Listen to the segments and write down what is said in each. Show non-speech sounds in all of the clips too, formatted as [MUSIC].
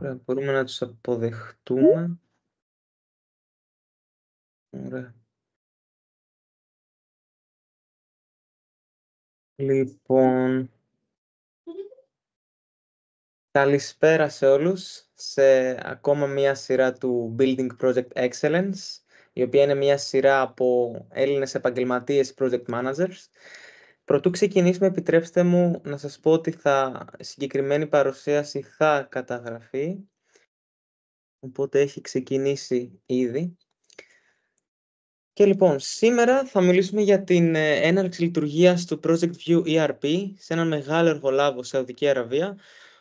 Ωραία, ε, μπορούμε να τους αποδεχτούμε. Ωραία. Λοιπόν, καλησπέρα σε όλους σε ακόμα μία σειρά του Building Project Excellence, η οποία είναι μία σειρά από Έλληνες επαγγελματίες project managers. Προτού ξεκινήσουμε, επιτρέψτε μου να σας πω ότι θα συγκεκριμένη παρουσίαση θα καταγραφεί. Οπότε έχει ξεκινήσει ήδη. Και λοιπόν, σήμερα θα μιλήσουμε για την ε, έναρξη λειτουργίας του Project View ERP σε έναν μεγάλο εργολάβο Σαουδική Αραβία,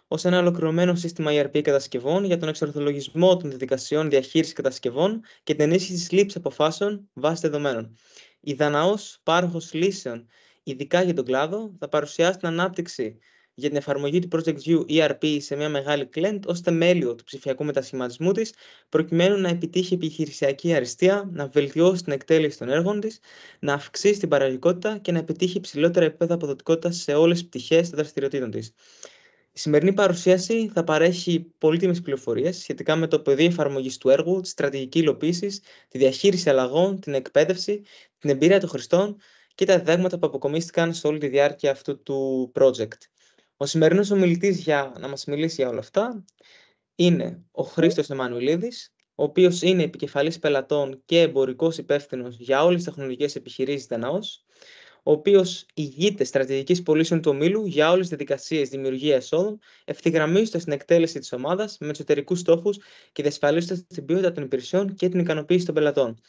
ως ένα ολοκληρωμένο σύστημα ERP κατασκευών για τον εξορθολογισμό των διαδικασιών διαχείρισης κατασκευών και την ενίσχυση της λήψης αποφάσεων βάσει δεδομένων. Ιδαναός πάροχος λύσεων ειδικά για τον κλάδο, θα παρουσιάσει την ανάπτυξη για την εφαρμογή του Project View ERP σε μια μεγάλη client ω θεμέλιο του ψηφιακού μετασχηματισμού της, προκειμένου να επιτύχει επιχειρησιακή αριστεία, να βελτιώσει την εκτέλεση των έργων της, να αυξήσει την παραγωγικότητα και να επιτύχει υψηλότερα επίπεδα αποδοτικότητας σε όλες τις πτυχές των δραστηριοτήτων της. Η σημερινή παρουσίαση θα παρέχει πολύτιμες πληροφορίες σχετικά με το πεδίο εφαρμογής του έργου, τη στρατηγική υλοποίησης, τη διαχείριση αλλαγών, την εκπαίδευση, την εμπειρία των χρηστών, και τα δέγματα που αποκομίστηκαν σε όλη τη διάρκεια αυτού του project. Ο σημερινός ομιλητής για να μας μιλήσει για όλα αυτά είναι ο Χρήστος Εμμανουλίδη, ο οποίος είναι επικεφαλής πελατών και εμπορικός υπεύθυνος για όλες τις τεχνολογικές επιχειρήσεις Δανάο, ο οποίος ηγείται στρατηγικής πωλήσεων του ομίλου για όλες τις διαδικασίες δημιουργίας εσόδων, ευθυγραμμίζοντα την εκτέλεση της ομάδας με εσωτερικού στόχους και διασφαλίζοντας την ποιότητα των υπηρεσιών και την ικανοποίηση των πελατών.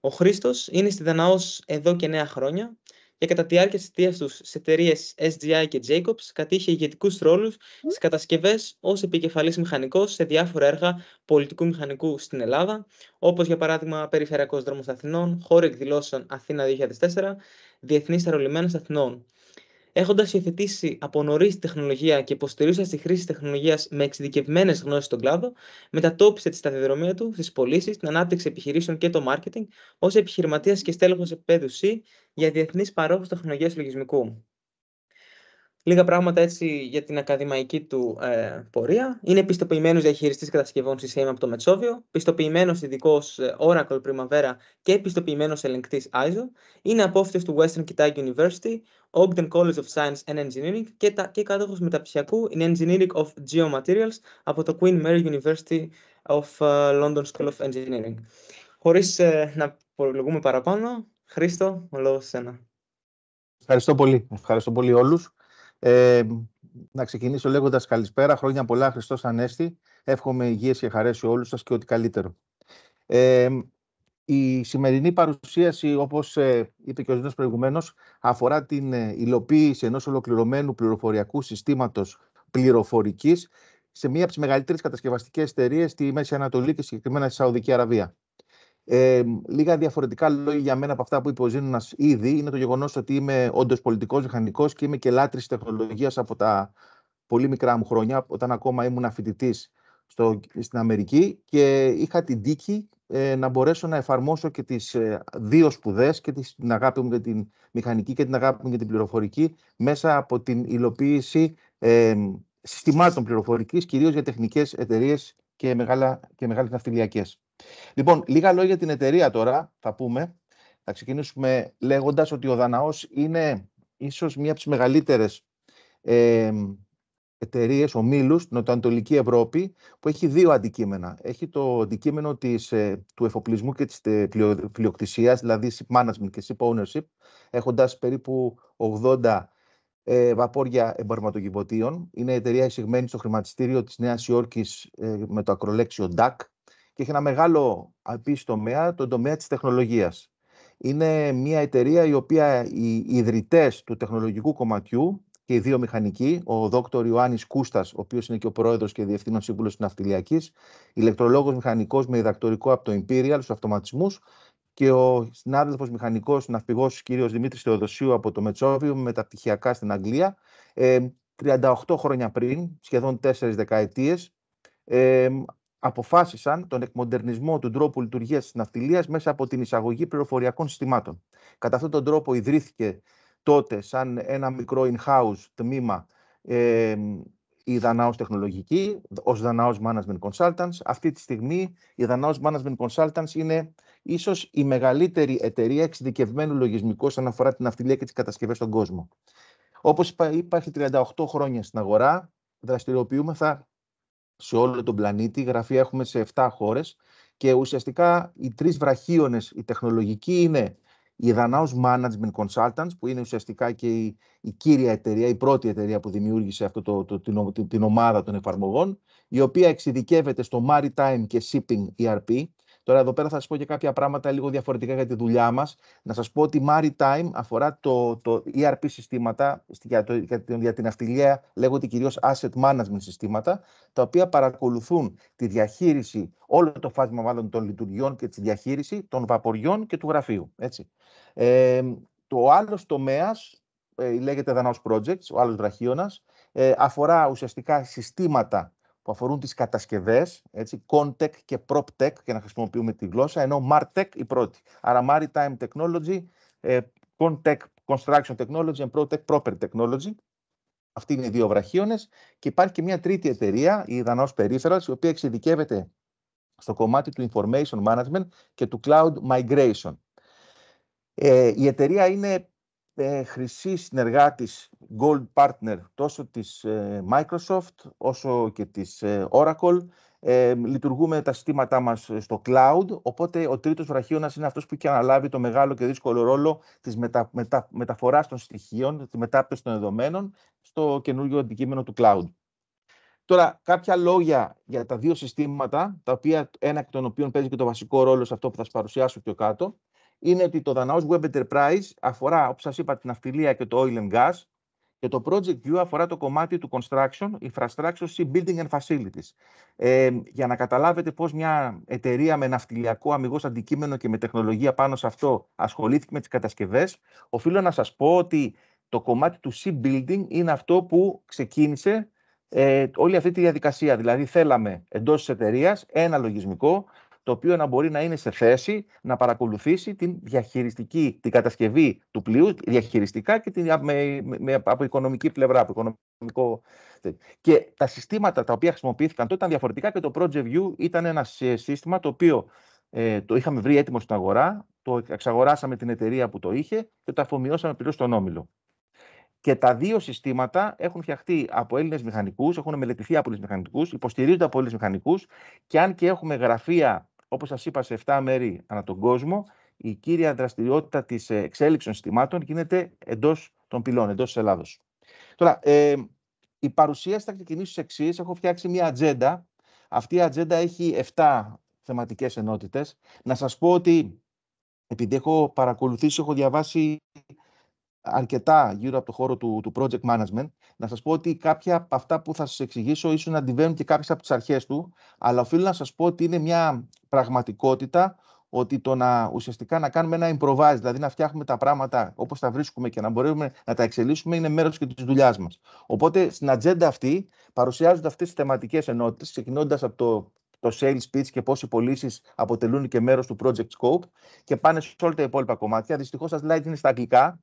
Ο Χρήστο είναι στη Δανάος εδώ και 9 χρόνια και κατά τη διάρκεια της θητείας τους σε εταιρείες SGI και Jacobs κατήχε ηγετικούς ρόλους στις κατασκευές ως επικεφαλής μηχανικός σε διάφορα έργα πολιτικού μηχανικού στην Ελλάδα, όπως για παράδειγμα Περιφερειακός Δρόμος Αθηνών, Χώρο Εκδηλώσεων Αθήνα 2004, Διεθνή Αρολιμένε Αθηνών έχοντας υιοθετήσει από νωρίς τεχνολογία και υποστηρίζοντας τη χρήση τεχνολογίας με εξειδικευμένες γνώσεις στον κλάδο, μετατόπισε τη σταδιοδρομία του στις πωλήσεις, την ανάπτυξη επιχειρήσεων και το marketing ως επιχειρηματίας και στέλεχος επίπεδου C για διεθνείς παρόχους τεχνολογίας λογισμικού. Λίγα πράγματα έτσι για την ακαδημαϊκή του ε, πορεία. Είναι πιστοποιημένο διαχειριστή κατασκευών CCM από το Μετσόβιο, πιστοποιημένο ειδικό ε, Oracle Primavera και πιστοποιημένο ελεγκτής ISO. Είναι απόφυτο του Western Kitai University, Ogden College of Science and Engineering και, τα, και κάτοχος μεταπτυχιακού in Engineering of Geomaterials από το Queen Mary University of ε, London School of Engineering. Χωρίς να προλογούμε παραπάνω, Χρήστο, ο λόγος σένα. Ευχαριστώ πολύ. Ευχαριστώ πολύ όλους. Ε, να ξεκινήσω λέγοντας καλησπέρα, χρόνια πολλά, Χριστός Ανέστη. Εύχομαι υγείας και χαρές σε όλους σας και ό,τι καλύτερο. Ε, η σημερινή παρουσίαση, όπως ε, είπε και ο Ζήνος προηγουμένως, αφορά την ε, υλοποίηση ενός ολοκληρωμένου πληροφοριακού συστήματος πληροφορικής σε μία από τις μεγαλύτερες κατασκευαστικές εταιρείες στη Μέση Ανατολή και συγκεκριμένα στη Σαουδική Αραβία. Ε, λίγα διαφορετικά λόγια για μένα από αυτά που είπε ο ήδη είναι το γεγονός ότι είμαι όντως πολιτικός μηχανικός και είμαι και λάτρης τεχνολογίας από τα πολύ μικρά μου χρόνια, όταν ακόμα ήμουν φοιτητής στην Αμερική και είχα την τύχη ε, να μπορέσω να εφαρμόσω και τις ε, δύο σπουδές και τις, την αγάπη μου για την μηχανική και την αγάπη μου για την πληροφορική μέσα από την υλοποίηση ε, συστημάτων πληροφορικής, κυρίως για τεχνικές εταιρείες και, μεγάλα, και μεγάλες ναυτιλιακές. Λοιπόν, λίγα λόγια για την εταιρεία τώρα, θα πούμε. Θα ξεκινήσουμε λέγοντας ότι ο Δαναός είναι ίσως μία από τις μεγαλύτερες ε, εταιρείες ομίλους στην Νοτιοανατολική Ευρώπη, που έχει δύο αντικείμενα. Έχει το αντικείμενο της, ε, του εφοπλισμού και της ε, πλειοκτησία, δηλαδή ship management και ship ownership, έχοντας περίπου 80 ε, βαπόρια εμπορματοκιβωτίων. Είναι εταιρεία εισηγμένη στο χρηματιστήριο της Νέας Υόρκης ε, με το ακρολέξιο DAC, και έχει ένα μεγάλο επίση τομέα, τον τομέα της τεχνολογίας. Είναι μια εταιρεία η οποία οι ιδρυτές του τεχνολογικού κομματιού και οι δύο μηχανικοί, ο δόκτωρ Ιωάννης Κούστας, ο οποίος είναι και ο πρόεδρος και διευθύνων σύμβουλος της Ναυτιλιακής, ηλεκτρολόγος μηχανικός με διδακτορικό από το Imperial στους αυτοματισμούς και ο συνάδελφος μηχανικός ναυπηγός κύριος Δημήτρης Θεοδοσίου από το Μετσόβιο, μεταπτυχιακά στην Αγγλία, 38 ε, χρόνια πριν, σχεδόν τέσσερις δεκαετίες, ε, αποφάσισαν τον εκμοντερνισμό του τρόπου λειτουργίας της ναυτιλίας μέσα από την εισαγωγή πληροφοριακών συστημάτων. Κατά αυτόν τον τρόπο ιδρύθηκε τότε σαν ένα μικρό in-house τμήμα ε, η Δανάος Τεχνολογική, ως Δανάος Management Consultants. Αυτή τη στιγμή η Δανάος Management Consultants είναι ίσως η μεγαλύτερη εταιρεία εξειδικευμένου λογισμικού όσον αφορά την ναυτιλία και τις κατασκευές στον κόσμο. Όπως είπα, υπάρχει 38 χρόνια στην αγορά, δραστηριοποιούμεθα σε όλο τον πλανήτη. Γραφεία έχουμε σε 7 χώρες. και ουσιαστικά οι τρεις βραχίονες, η τεχνολογική είναι η Danaos Management Consultants, που είναι ουσιαστικά και η, κύρια εταιρεία, η πρώτη εταιρεία που δημιούργησε αυτό το, την, την ομάδα των εφαρμογών, η οποία εξειδικεύεται στο Maritime και Shipping ERP, Τώρα εδώ πέρα θα σας πω και κάποια πράγματα λίγο διαφορετικά για τη δουλειά μας. Να σας πω ότι Maritime αφορά το, το ERP συστήματα, για, το, για την αυτιλία λέγονται κυρίως asset management συστήματα, τα οποία παρακολουθούν τη διαχείριση, όλο το φάσμα μάλλον των λειτουργιών και τη διαχείριση των βαποριών και του γραφείου. Έτσι. Ε, το άλλος τομέας λέγεται Danaos Projects, ο άλλος βραχίωνας, ε, αφορά ουσιαστικά συστήματα που αφορούν τις κατασκευές, έτσι, Contech και PropTech, για να χρησιμοποιούμε τη γλώσσα, ενώ MarTech η πρώτη. Άρα Maritime Technology, ε, Contech Construction Technology and PropTech Proper Technology. Αυτοί είναι οι δύο βραχίονες. Και υπάρχει και μια τρίτη εταιρεία, η Danos Περίφερας, η οποία εξειδικεύεται στο κομμάτι του Information Management και του Cloud Migration. Ε, η εταιρεία είναι ε, χρυσή συνεργάτης gold partner τόσο της ε, Microsoft όσο και της ε, Oracle. Ε, λειτουργούμε τα συστήματά μας ε, στο cloud, οπότε ο τρίτος βραχίωνας είναι αυτός που έχει αναλάβει το μεγάλο και δύσκολο ρόλο της μετα, μεταφοράς των στοιχείων, της μετάπτωσης των δεδομένων στο καινούργιο αντικείμενο του cloud. Τώρα, κάποια λόγια για τα δύο συστήματα, τα οποία, ένα εκ των οποίων παίζει και το βασικό ρόλο σε αυτό που θα σας παρουσιάσω πιο κάτω είναι ότι το Danaos Web Enterprise αφορά, όπως σας είπα, την αυτιλία και το oil and gas και το Project U αφορά το κομμάτι του construction, infrastructure, sea building and facilities. Ε, για να καταλάβετε πώς μια εταιρεία με ναυτιλιακό αμυγός αντικείμενο και με τεχνολογία πάνω σε αυτό ασχολήθηκε με τις κατασκευές, οφείλω να σας πω ότι το κομμάτι του sea building είναι αυτό που ξεκίνησε ε, όλη αυτή τη διαδικασία. Δηλαδή θέλαμε εντός της εταιρείας ένα λογισμικό το οποίο να μπορεί να είναι σε θέση να παρακολουθήσει την διαχειριστική, την κατασκευή του πλοίου διαχειριστικά και την, με, από οικονομική πλευρά. Από οικονομικό... Και τα συστήματα τα οποία χρησιμοποιήθηκαν τότε ήταν διαφορετικά και το Project View ήταν ένα σύστημα το οποίο ε, το είχαμε βρει έτοιμο στην αγορά, το εξαγοράσαμε την εταιρεία που το είχε και το αφομοιώσαμε πλήρως στον όμιλο. Και τα δύο συστήματα έχουν φτιαχτεί από Έλληνες μηχανικούς, έχουν μελετηθεί από Έλληνες μηχανικούς, υποστηρίζονται από Έλληνες μηχανικούς και αν και έχουμε γραφεία όπως σας είπα, σε 7 μέρη ανά τον κόσμο, η κύρια δραστηριότητα της εξέλιξης συστημάτων γίνεται εντός των πυλών, εντός της Ελλάδος. Τώρα, ε, η παρουσίαση θα ξεκινήσει ως εξής. Έχω φτιάξει μια ατζέντα. Αυτή η ατζέντα έχει 7 θεματικές ενότητες. Να σας πω ότι επειδή έχω παρακολουθήσει, έχω διαβάσει αρκετά γύρω από το χώρο του, του project management. Να σας πω ότι κάποια από αυτά που θα σας εξηγήσω ίσως να αντιβαίνουν και κάποιες από τις αρχές του, αλλά οφείλω να σας πω ότι είναι μια πραγματικότητα ότι το να ουσιαστικά να κάνουμε ένα improvise, δηλαδή να φτιάχνουμε τα πράγματα όπως τα βρίσκουμε και να μπορούμε να τα εξελίσσουμε, είναι μέρος και της δουλειάς μας. Οπότε στην ατζέντα αυτή παρουσιάζονται αυτές τις θεματικές ενότητες, ξεκινώντας από το, το sales pitch και πώς οι πωλήσεις αποτελούν και μέρος του project scope και πάνε σε όλα τα υπόλοιπα κομμάτια. Δυστυχώς τα slide είναι στα αγγλικά,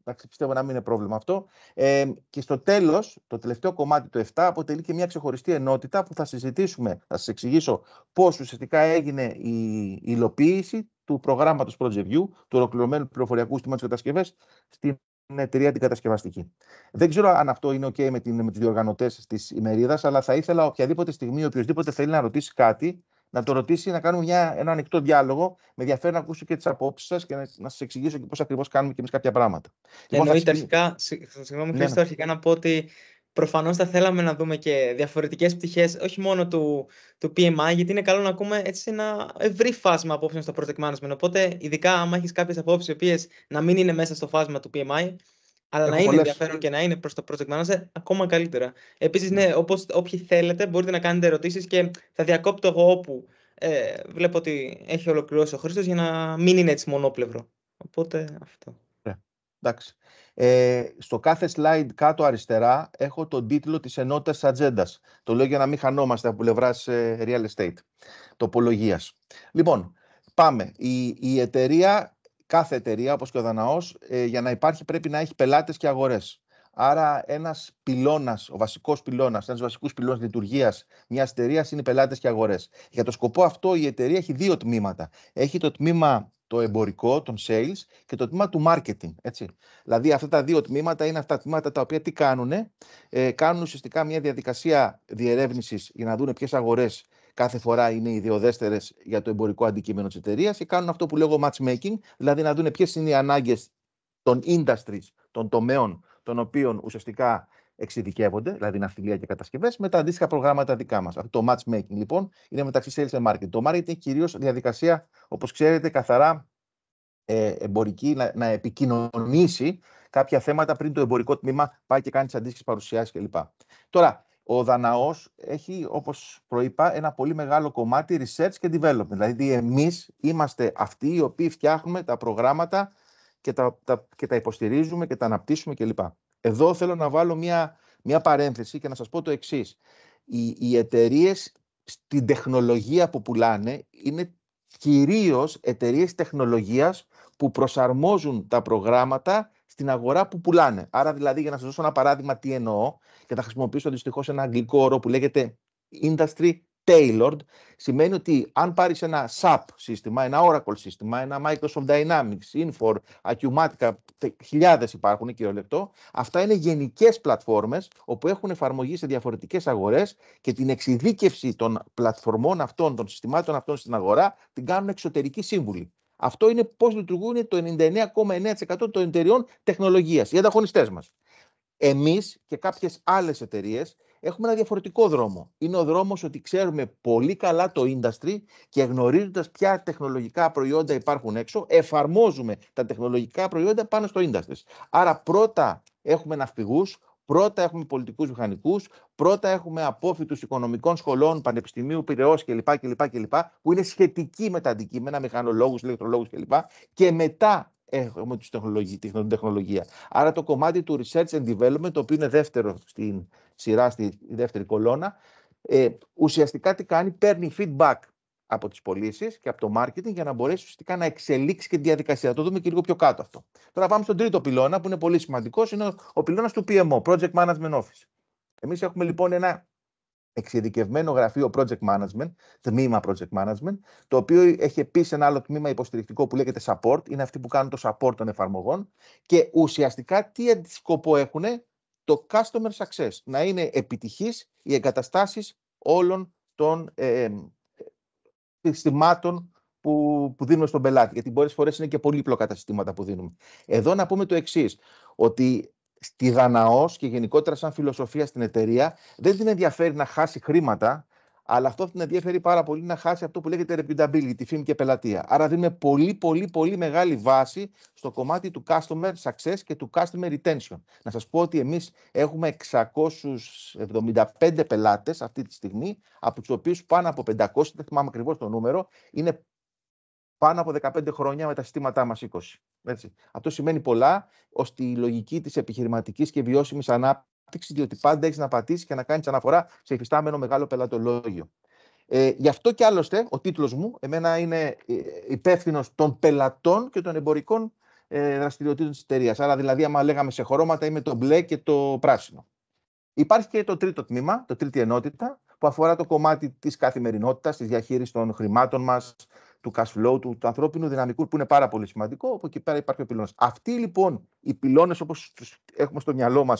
εντάξει, πιστεύω να μην είναι πρόβλημα αυτό. Ε, και στο τέλος, το τελευταίο κομμάτι το 7 αποτελεί και μια ξεχωριστή ενότητα που θα συζητήσουμε, θα σας εξηγήσω πώς ουσιαστικά έγινε η υλοποίηση του προγράμματος Project View, του ολοκληρωμένου πληροφοριακού συστήματος κατασκευές, στην εταιρεία την κατασκευαστική. Δεν ξέρω αν αυτό είναι OK με, με τους διοργανωτές της ημερίδας, αλλά θα ήθελα οποιαδήποτε στιγμή, οποιοδήποτε θέλει να ρωτήσει κάτι, να το ρωτήσει, να κάνουμε μια, ένα ανοιχτό διάλογο. Με ενδιαφέρει να ακούσω και τις απόψεις σας και να, να σας εξηγήσω και πώς ακριβώς κάνουμε και εμείς κάποια πράγματα. Ναι, λοιπόν, εννοείται αρχικά, συγγνώμη, ναι, ναι, αρχικά να πω ότι προφανώς θα θέλαμε να δούμε και διαφορετικές πτυχές, όχι μόνο του, του PMI, γιατί είναι καλό να ακούμε έτσι ένα ευρύ φάσμα απόψεων στο project management. Οπότε, ειδικά άμα έχεις κάποιες απόψεις οι οποίες να μην είναι μέσα στο φάσμα του PMI, αλλά να είναι ενδιαφέρον και να είναι προς το project manager ακόμα καλύτερα. Επίσης, ναι. ναι, όπως, όποιοι θέλετε, μπορείτε να κάνετε ερωτήσεις και θα διακόπτω εγώ όπου ε, βλέπω ότι έχει ολοκληρώσει ο Χρήστος για να μην είναι έτσι μονόπλευρο. Οπότε αυτό. Ε, εντάξει. Ε, στο κάθε slide κάτω αριστερά έχω τον τίτλο της ενότητας ατζέντας. Το λέω για να μην χανόμαστε από πλευράς ε, real estate τοπολογίας. Λοιπόν, πάμε. Η, η εταιρεία κάθε εταιρεία, όπως και ο Δαναός, ε, για να υπάρχει πρέπει να έχει πελάτες και αγορές. Άρα ένας πυλώνας, ο βασικός πυλώνας, ένας βασικός πυλώνας λειτουργίας μιας εταιρείας είναι πελάτε πελάτες και αγορές. Για το σκοπό αυτό η εταιρεία έχει δύο τμήματα. Έχει το τμήμα το εμπορικό, των sales και το τμήμα του marketing. Έτσι. Δηλαδή αυτά τα δύο τμήματα είναι αυτά τα τμήματα τα οποία τι κάνουν. Ε, κάνουν ουσιαστικά μια διαδικασία διερεύνησης για να δουν ποιες αγορές κάθε φορά είναι οι ιδιοδέστερε για το εμπορικό αντικείμενο της εταιρείας και κάνουν αυτό που λέγω matchmaking, δηλαδή να δουν ποιες είναι οι ανάγκες των industries, των τομέων των οποίων ουσιαστικά εξειδικεύονται, δηλαδή ναυτιλία και κατασκευές, με τα αντίστοιχα προγράμματα δικά μας. Αυτό το matchmaking λοιπόν είναι μεταξύ sales and marketing. Το marketing είναι κυρίως διαδικασία, όπως ξέρετε, καθαρά ε, εμπορική, να, να επικοινωνήσει κάποια θέματα πριν το εμπορικό τμήμα πάει και κάνει τις αντίστοιχες παρουσιάσεις κλπ. Τώρα, ο Δαναός έχει, όπως προείπα, ένα πολύ μεγάλο κομμάτι research και development. Δηλαδή, εμείς είμαστε αυτοί οι οποίοι φτιάχνουμε τα προγράμματα και τα, και τα υποστηρίζουμε και τα αναπτύσσουμε κλπ. Εδώ θέλω να βάλω μια, μια παρένθεση και να σας πω το εξής. Οι, οι εταιρείες στην τεχνολογία που πουλάνε είναι κυρίως εταιρείες τεχνολογίας που προσαρμόζουν τα προγράμματα στην αγορά που πουλάνε. Άρα, δηλαδή, για να σας δώσω ένα παράδειγμα, τι εννοώ, και θα χρησιμοποιήσω δυστυχώς ένα αγγλικό όρο που λέγεται industry tailored, σημαίνει ότι αν πάρεις ένα SAP σύστημα, ένα Oracle σύστημα, ένα Microsoft Dynamics, Infor, Acumatica, χιλιάδες υπάρχουν Λεπτό, αυτά είναι γενικές πλατφόρμες όπου έχουν εφαρμογή σε διαφορετικές αγορές και την εξειδίκευση των πλατφορμών αυτών, των συστημάτων αυτών στην αγορά, την κάνουν εξωτερικοί σύμβουλοι. Αυτό είναι πώς λειτουργούν το 99,9% των εταιριών τεχνολογίας, οι ανταγωνιστές μας. Εμείς και κάποιες άλλες εταιρείες έχουμε ένα διαφορετικό δρόμο. Είναι ο δρόμος ότι ξέρουμε πολύ καλά το industry και γνωρίζοντας ποια τεχνολογικά προϊόντα υπάρχουν έξω, εφαρμόζουμε τα τεχνολογικά προϊόντα πάνω στο industry. Άρα πρώτα έχουμε ναυπηγούς, Πρώτα έχουμε πολιτικούς μηχανικούς, πρώτα έχουμε απόφοιτους οικονομικών σχολών, πανεπιστημίου, πυρεό κλπ, κλπ, κλπ. που είναι σχετικοί με τα αντικείμενα, μηχανολόγους, ηλεκτρολόγους κλπ. Και μετά έχουμε τους τεχνολογία, την τεχνολογία. Άρα το κομμάτι του research and development, το οποίο είναι δεύτερο στην σειρά, στη δεύτερη κολόνα, ε, ουσιαστικά τι κάνει, παίρνει feedback από τις πωλήσεις και από το marketing για να μπορέσει ουσιαστικά να εξελίξει και τη διαδικασία. Θα το δούμε και λίγο πιο κάτω αυτό. Τώρα πάμε στον τρίτο πυλώνα που είναι πολύ σημαντικός. Είναι ο πυλώνας του PMO, Project Management Office. Εμείς έχουμε λοιπόν ένα εξειδικευμένο γραφείο project management, τμήμα project management, το οποίο έχει επίσης ένα άλλο τμήμα υποστηρικτικό που λέγεται support, είναι αυτοί που κάνουν το support των εφαρμογών και ουσιαστικά τι σκοπό έχουν το customer success, να είναι επιτυχής οι εγκαταστάσεις όλων των ε, ε συστημάτων που, που δίνουμε στον πελάτη. Γιατί πολλές φορές είναι και πολύπλοκα τα συστήματα που δίνουμε. Εδώ να πούμε το εξής, ότι στη Δαναό και γενικότερα σαν φιλοσοφία στην εταιρεία δεν την ενδιαφέρει να χάσει χρήματα, αλλά αυτό την ενδιαφέρει πάρα πολύ να χάσει αυτό που λέγεται reputability, τη φήμη και πελατεία. Άρα δίνουμε πολύ, πολύ, πολύ μεγάλη βάση στο κομμάτι του customer success και του customer retention. Να σας πω ότι εμείς έχουμε 675 πελάτες αυτή τη στιγμή, από τους οποίους πάνω από 500, δεν θυμάμαι ακριβώς το νούμερο, είναι πάνω από 15 χρόνια με τα συστήματά μας 20. Έτσι. Αυτό σημαίνει πολλά, ώστε η λογική της επιχειρηματικής και βιώσιμης ανάπτυξης ανάπτυξη, διότι πάντα έχεις να πατήσεις και να κάνεις αναφορά σε υφιστάμενο μεγάλο πελατολόγιο. Ε, γι' αυτό και άλλωστε ο τίτλος μου εμένα είναι ε, υπεύθυνος των πελατών και των εμπορικών ε, δραστηριοτήτων της εταιρείας. Άρα, δηλαδή, άμα λέγαμε σε χρώματα, είμαι το μπλε και το πράσινο. Υπάρχει και το τρίτο τμήμα, το τρίτη ενότητα, που αφορά το κομμάτι της καθημερινότητας, της διαχείρισης των χρημάτων μας, του cash flow, του, του ανθρώπινου δυναμικού, που είναι πάρα πολύ σημαντικό, όπου εκεί πέρα υπάρχει ο πυλώνας. Αυτοί λοιπόν οι πυλώνες, όπως έχουμε στο μυαλό μας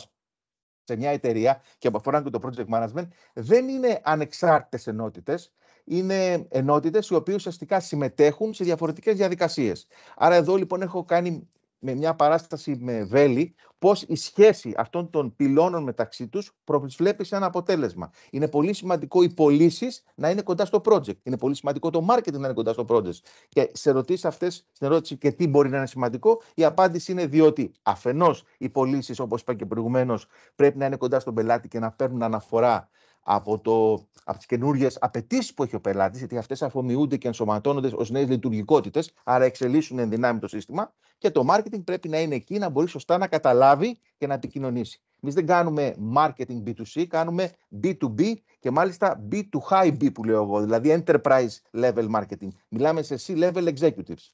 σε μια εταιρεία και που αφορά και το project management, δεν είναι ανεξάρτητες ενότητες, είναι ενότητες οι οποίες ουσιαστικά συμμετέχουν σε διαφορετικές διαδικασίες. Άρα εδώ λοιπόν έχω κάνει με μια παράσταση με βέλη, πω η σχέση αυτών των πυλώνων μεταξύ τους προσβλέπει σε ένα αποτέλεσμα. Είναι πολύ σημαντικό οι πωλήσεις να είναι κοντά στο project. Είναι πολύ σημαντικό το marketing να είναι κοντά στο project. Και σε ρωτήσει αυτές, στην ερώτηση και τι μπορεί να είναι σημαντικό, η απάντηση είναι διότι αφενός οι πωλήσεις, όπως είπα και προηγουμένως, πρέπει να είναι κοντά στον πελάτη και να παίρνουν αναφορά από, το, από τις καινούριε απαιτήσεις που έχει ο πελάτης, γιατί αυτές αφομοιούνται και ενσωματώνονται ως νέες λειτουργικότητες, άρα εξελίσσουν εν δυνάμει το σύστημα. Και το marketing πρέπει να είναι εκεί να μπορεί σωστά να καταλάβει και να επικοινωνήσει. Εμείς δεν κάνουμε marketing B2C, κάνουμε B2B και μάλιστα B2B που λέω εγώ, δηλαδή enterprise level marketing. Μιλάμε σε C-level executives.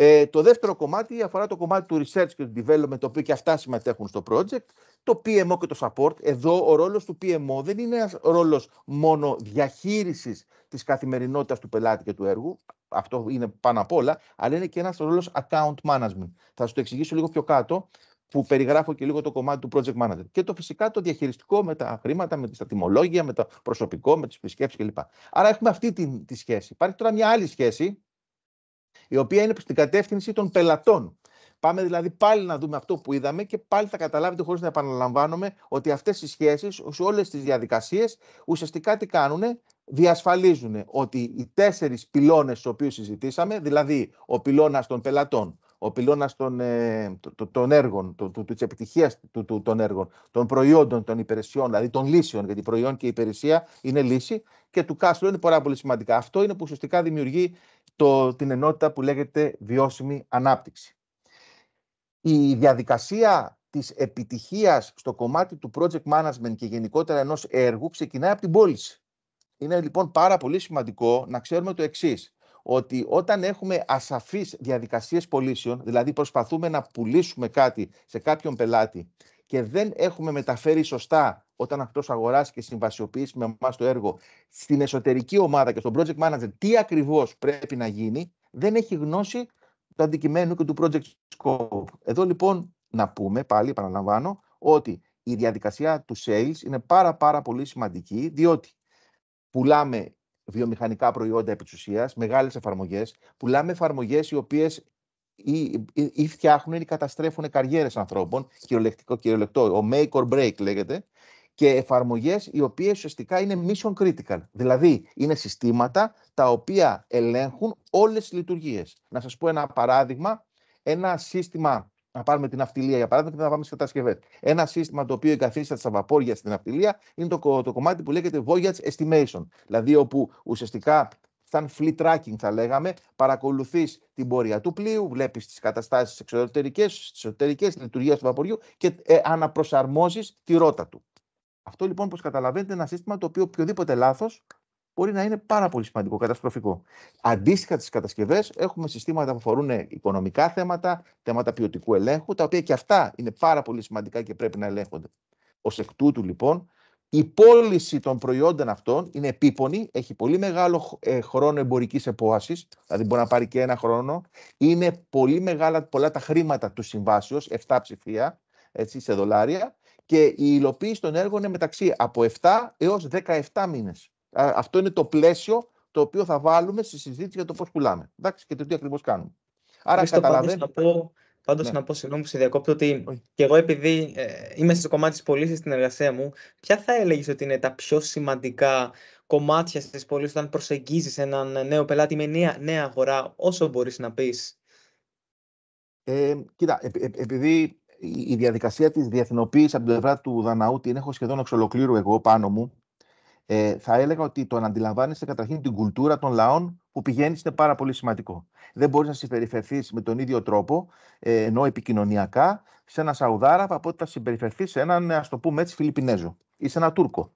Ε, το δεύτερο κομμάτι αφορά το κομμάτι του research και του development, το οποίο και αυτά συμμετέχουν στο project το PMO και το support. Εδώ ο ρόλος του PMO δεν είναι ένας ρόλος μόνο διαχείρισης της καθημερινότητας του πελάτη και του έργου, αυτό είναι πάνω απ' όλα, αλλά είναι και ένας ρόλος account management. Θα σου το εξηγήσω λίγο πιο κάτω, που περιγράφω και λίγο το κομμάτι του project manager. Και το φυσικά το διαχειριστικό με τα χρήματα, με τα τιμολόγια, με το προσωπικό, με τις επισκέψεις κλπ. Άρα έχουμε αυτή τη σχέση. Υπάρχει τώρα μια άλλη σχέση, η οποία είναι στην κατεύθυνση των πελατών. Πάμε δηλαδή πάλι να δούμε αυτό που είδαμε και πάλι θα καταλάβετε χωρίς να επαναλαμβάνομαι ότι αυτές οι σχέσεις, όλες τις διαδικασίες ουσιαστικά τι κάνουν, διασφαλίζουν ότι οι τέσσερις πυλώνες στους οποίους συζητήσαμε, δηλαδή ο πυλώνας των πελατών, ο πυλώνας των, ε, των έργων, της επιτυχίας της των έργων, των προϊόντων, των υπηρεσιών, δηλαδή των λύσεων, γιατί προϊόν και υπηρεσία είναι λύση και του κάστρου είναι πάρα πολύ σημαντικά. Αυτό είναι που ουσιαστικά δημιουργεί το, την ενότητα που λέγεται βιώσιμη ανάπτυξη η διαδικασία της επιτυχίας στο κομμάτι του project management και γενικότερα ενός έργου ξεκινάει από την πώληση. Είναι λοιπόν πάρα πολύ σημαντικό να ξέρουμε το εξής: ότι όταν έχουμε ασαφείς διαδικασίες πωλήσεων, δηλαδή προσπαθούμε να πουλήσουμε κάτι σε κάποιον πελάτη και δεν έχουμε μεταφέρει σωστά όταν αυτός αγοράσει και συμβασιοποιήσει με εμάς το έργο στην εσωτερική ομάδα και στο project manager τι ακριβώς πρέπει να γίνει, δεν έχει γνώση του αντικειμένου και του project scope. Εδώ λοιπόν να πούμε πάλι, επαναλαμβάνω, ότι η διαδικασία του sales είναι πάρα πάρα πολύ σημαντική, διότι πουλάμε βιομηχανικά προϊόντα επί της ουσίας, μεγάλες εφαρμογές, πουλάμε εφαρμογές οι οποίες ή, ή φτιάχνουν ή καταστρέφουν καριέρες ανθρώπων, κυριολεκτικό, κυριολεκτό, ο make or break λέγεται, και εφαρμογές οι οποίες ουσιαστικά είναι mission critical. Δηλαδή είναι συστήματα τα οποία ελέγχουν όλες τις λειτουργίες. Να σας πω ένα παράδειγμα, ένα σύστημα, να πάρουμε την αυτιλία για παράδειγμα και να πάμε στις κατασκευές. Ένα σύστημα το οποίο εγκαθίσταται στα βαπόρια στην αυτιλία είναι το, το κομμάτι που λέγεται voyage estimation. Δηλαδή όπου ουσιαστικά σαν fleet tracking θα λέγαμε, παρακολουθείς την πορεία του πλοίου, βλέπεις τις καταστάσεις εξωτερικές, τις εσωτερικές, τη λειτουργία του βαποριού και ε, αναπροσαρμόζεις τη ρότα του. Αυτό λοιπόν, όπω καταλαβαίνετε, είναι ένα σύστημα το οποίο οποιοδήποτε λάθος μπορεί να είναι πάρα πολύ σημαντικό, καταστροφικό. Αντίστοιχα στι κατασκευές, έχουμε συστήματα που αφορούν οικονομικά θέματα, θέματα ποιοτικού ελέγχου, τα οποία και αυτά είναι πάρα πολύ σημαντικά και πρέπει να ελέγχονται. Ως εκ τούτου, λοιπόν, η πώληση των προϊόντων αυτών είναι επίπονη, έχει πολύ μεγάλο ε, χρόνο εμπορικής επόασης, δηλαδή μπορεί να πάρει και ένα χρόνο. Είναι πολύ μεγάλα, πολλά τα χρήματα του συμβάσεως, 7 ψηφία, έτσι, σε δολάρια και η υλοποίηση των έργων είναι μεταξύ από 7 έως 17 μήνες. Αυτό είναι το πλαίσιο το οποίο θα βάλουμε στη συζήτηση για το πώς πουλάμε. Εντάξει, και το τι ακριβώς κάνουμε. Άρα καταλαβαίνετε... Πάντω, ναι. να πω συγγνώμη που σε διακόπτω ότι και εγώ, επειδή ε, είμαι στο κομμάτι τη πωλήση στην εργασία μου, ποια θα έλεγες ότι είναι τα πιο σημαντικά κομμάτια στις πωλήσεις όταν προσεγγίζεις έναν νέο πελάτη με νέα, νέα αγορά, όσο μπορείς να πεις. Ε, κοίτα, επειδή η διαδικασία της διεθνοποίησης από την πλευρά του Δαναού την έχω σχεδόν εξ ολοκλήρου εγώ πάνω μου. Ε, θα έλεγα ότι το να αντιλαμβάνεσαι καταρχήν την κουλτούρα των λαών που πηγαίνεις είναι πάρα πολύ σημαντικό. Δεν μπορείς να συμπεριφερθείς με τον ίδιο τρόπο, ε, ενώ επικοινωνιακά, σε ένα Σαουδάραβα από ότι θα συμπεριφερθείς σε έναν, ας το πούμε έτσι, Φιλιππινέζο ή σε ένα Τούρκο.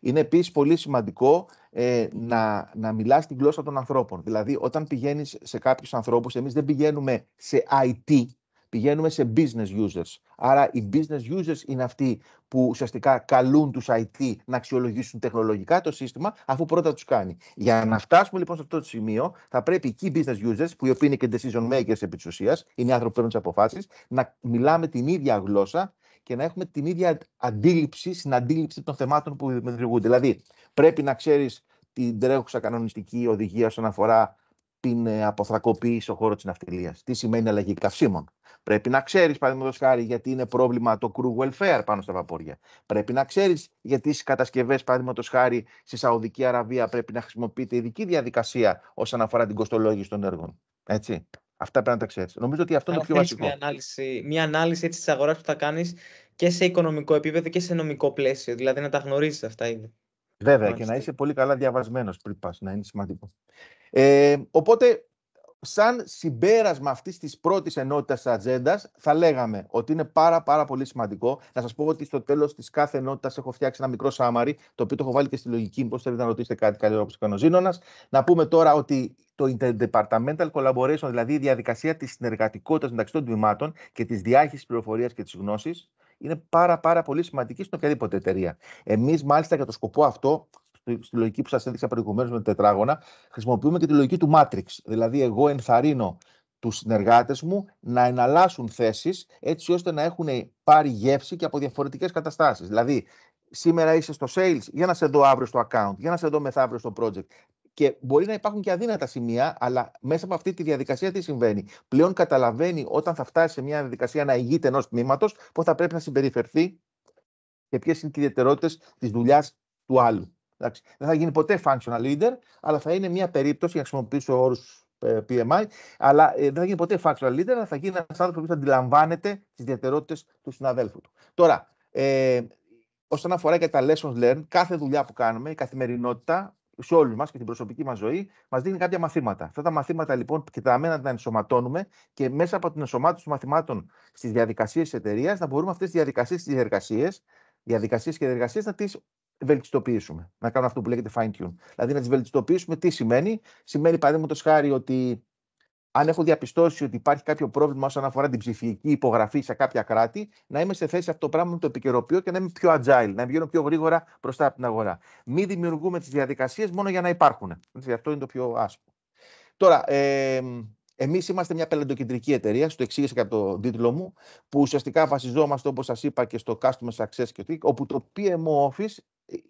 Είναι επίσης πολύ σημαντικό ε, να, να μιλάς τη γλώσσα των ανθρώπων. Δηλαδή, όταν πηγαίνεις σε κάποιους ανθρώπους, εμείς δεν πηγαίνουμε σε IT, πηγαίνουμε σε business users. Άρα οι business users είναι αυτοί που ουσιαστικά καλούν τους IT να αξιολογήσουν τεχνολογικά το σύστημα αφού πρώτα τους κάνει. Για να φτάσουμε λοιπόν σε αυτό το σημείο θα πρέπει και οι business users που οι οποίοι είναι και decision makers επί της ουσίας, είναι οι άνθρωποι που παίρνουν τις αποφάσεις, να μιλάμε την ίδια γλώσσα και να έχουμε την ίδια αντίληψη, συναντήληψη των θεμάτων που δημιουργούνται. Δηλαδή, πρέπει να ξέρεις την τρέχουσα κανονιστική οδηγία όσον αφορά την ε, αποθρακοποίηση στον χώρο της ναυτιλίας. Τι σημαίνει αλλαγή καυσίμων. Πρέπει να ξέρεις, παραδείγματος χάρη, γιατί είναι πρόβλημα το crew welfare πάνω στα βαπόρια. Πρέπει να ξέρεις γιατί στις κατασκευές, παραδείγματος χάρη, στη Σαουδική Αραβία πρέπει να χρησιμοποιείται ειδική διαδικασία όσον αφορά την κοστολόγηση των έργων. Έτσι. Αυτά πρέπει να τα ξέρεις. Νομίζω ότι αυτό είναι το πιο βασικό. Μια ανάλυση, μια ανάλυση της αγοράς που θα κάνεις και σε οικονομικό επίπεδο και σε νομικό πλαίσιο. Δηλαδή να τα γνωρίζεις αυτά ήδη. Βέβαια, Μάλιστα. και να είσαι πολύ καλά διαβασμένος πριν πας, να είναι σημαντικό. Ε, οπότε σαν συμπέρασμα αυτής της πρώτης ενότητας της ατζέντας, θα λέγαμε ότι είναι πάρα πάρα πολύ σημαντικό. Να σας πω ότι στο τέλος της κάθε ενότητας έχω φτιάξει ένα μικρό σάμαρι, το οποίο το έχω βάλει και στη λογική, πώς θέλετε να ρωτήσετε κάτι καλύτερο όπως ο Ζήνωνας. Να πούμε τώρα ότι το interdepartmental collaboration, δηλαδή η διαδικασία της συνεργατικότητας μεταξύ των τμήματων και της διάχυσης πληροφορίας και της γνώσης, είναι πάρα πάρα πολύ σημαντική στην οποιαδήποτε εταιρεία. Εμείς μάλιστα για το σκοπό αυτό στη λογική που σας έδειξα προηγουμένως με το τετράγωνα, χρησιμοποιούμε και τη λογική του Matrix. Δηλαδή, εγώ ενθαρρύνω τους συνεργάτες μου να εναλλάσσουν θέσεις έτσι ώστε να έχουν πάρει γεύση και από διαφορετικές καταστάσεις. Δηλαδή, σήμερα είσαι στο sales, για να σε δω αύριο στο account, για να σε δω μεθαύριο στο project. Και μπορεί να υπάρχουν και αδύνατα σημεία, αλλά μέσα από αυτή τη διαδικασία τι συμβαίνει. Πλέον καταλαβαίνει όταν θα φτάσει σε μια διαδικασία να ηγείται ενός τμήματος, πώς θα πρέπει να συμπεριφερθεί και ποιες είναι οι ιδιαιτερότητες της δουλειάς του άλλου δεν θα γίνει ποτέ functional leader, αλλά θα είναι μια περίπτωση, για να χρησιμοποιήσω όρους ε, PMI, αλλά ε, δεν θα γίνει ποτέ functional leader, αλλά θα γίνει ένας άνθρωπος που θα αντιλαμβάνεται τις ιδιαιτερότητες του συναδέλφου του. Τώρα, ε, όσον αφορά και τα lessons learned, κάθε δουλειά που κάνουμε, η καθημερινότητα, σε όλους μας και την προσωπική μας ζωή, μας δίνει κάποια μαθήματα. Αυτά τα μαθήματα λοιπόν κοιτάμε να τα ενσωματώνουμε και μέσα από την ενσωμάτωση των μαθημάτων στις διαδικασίες της εταιρείας να μπορούμε αυτές τις διαδικασίες και διεργασίες να τις βελτιστοποιήσουμε. Να κάνουμε αυτό που λέγεται fine tune. Δηλαδή να τις βελτιστοποιήσουμε τι σημαίνει. Σημαίνει παραδείγματος χάρη ότι αν έχω διαπιστώσει ότι υπάρχει κάποιο πρόβλημα όσον αφορά την ψηφιακή υπογραφή σε κάποια κράτη, να είμαι σε θέση αυτό το πράγμα να το επικαιροποιώ και να είμαι πιο agile, να βγαίνω πιο γρήγορα μπροστά από την αγορά. Μην δημιουργούμε τις διαδικασίες μόνο για να υπάρχουν. Δηλαδή, αυτό είναι το πιο άσχημο. Τώρα, ε, Εμείς είμαστε μια πελατοκεντρική εταιρεία, στο εξήγησα και από τον τίτλο μου, που ουσιαστικά βασιζόμαστε, όπως σας είπα, και στο customer success και όπου το PMO office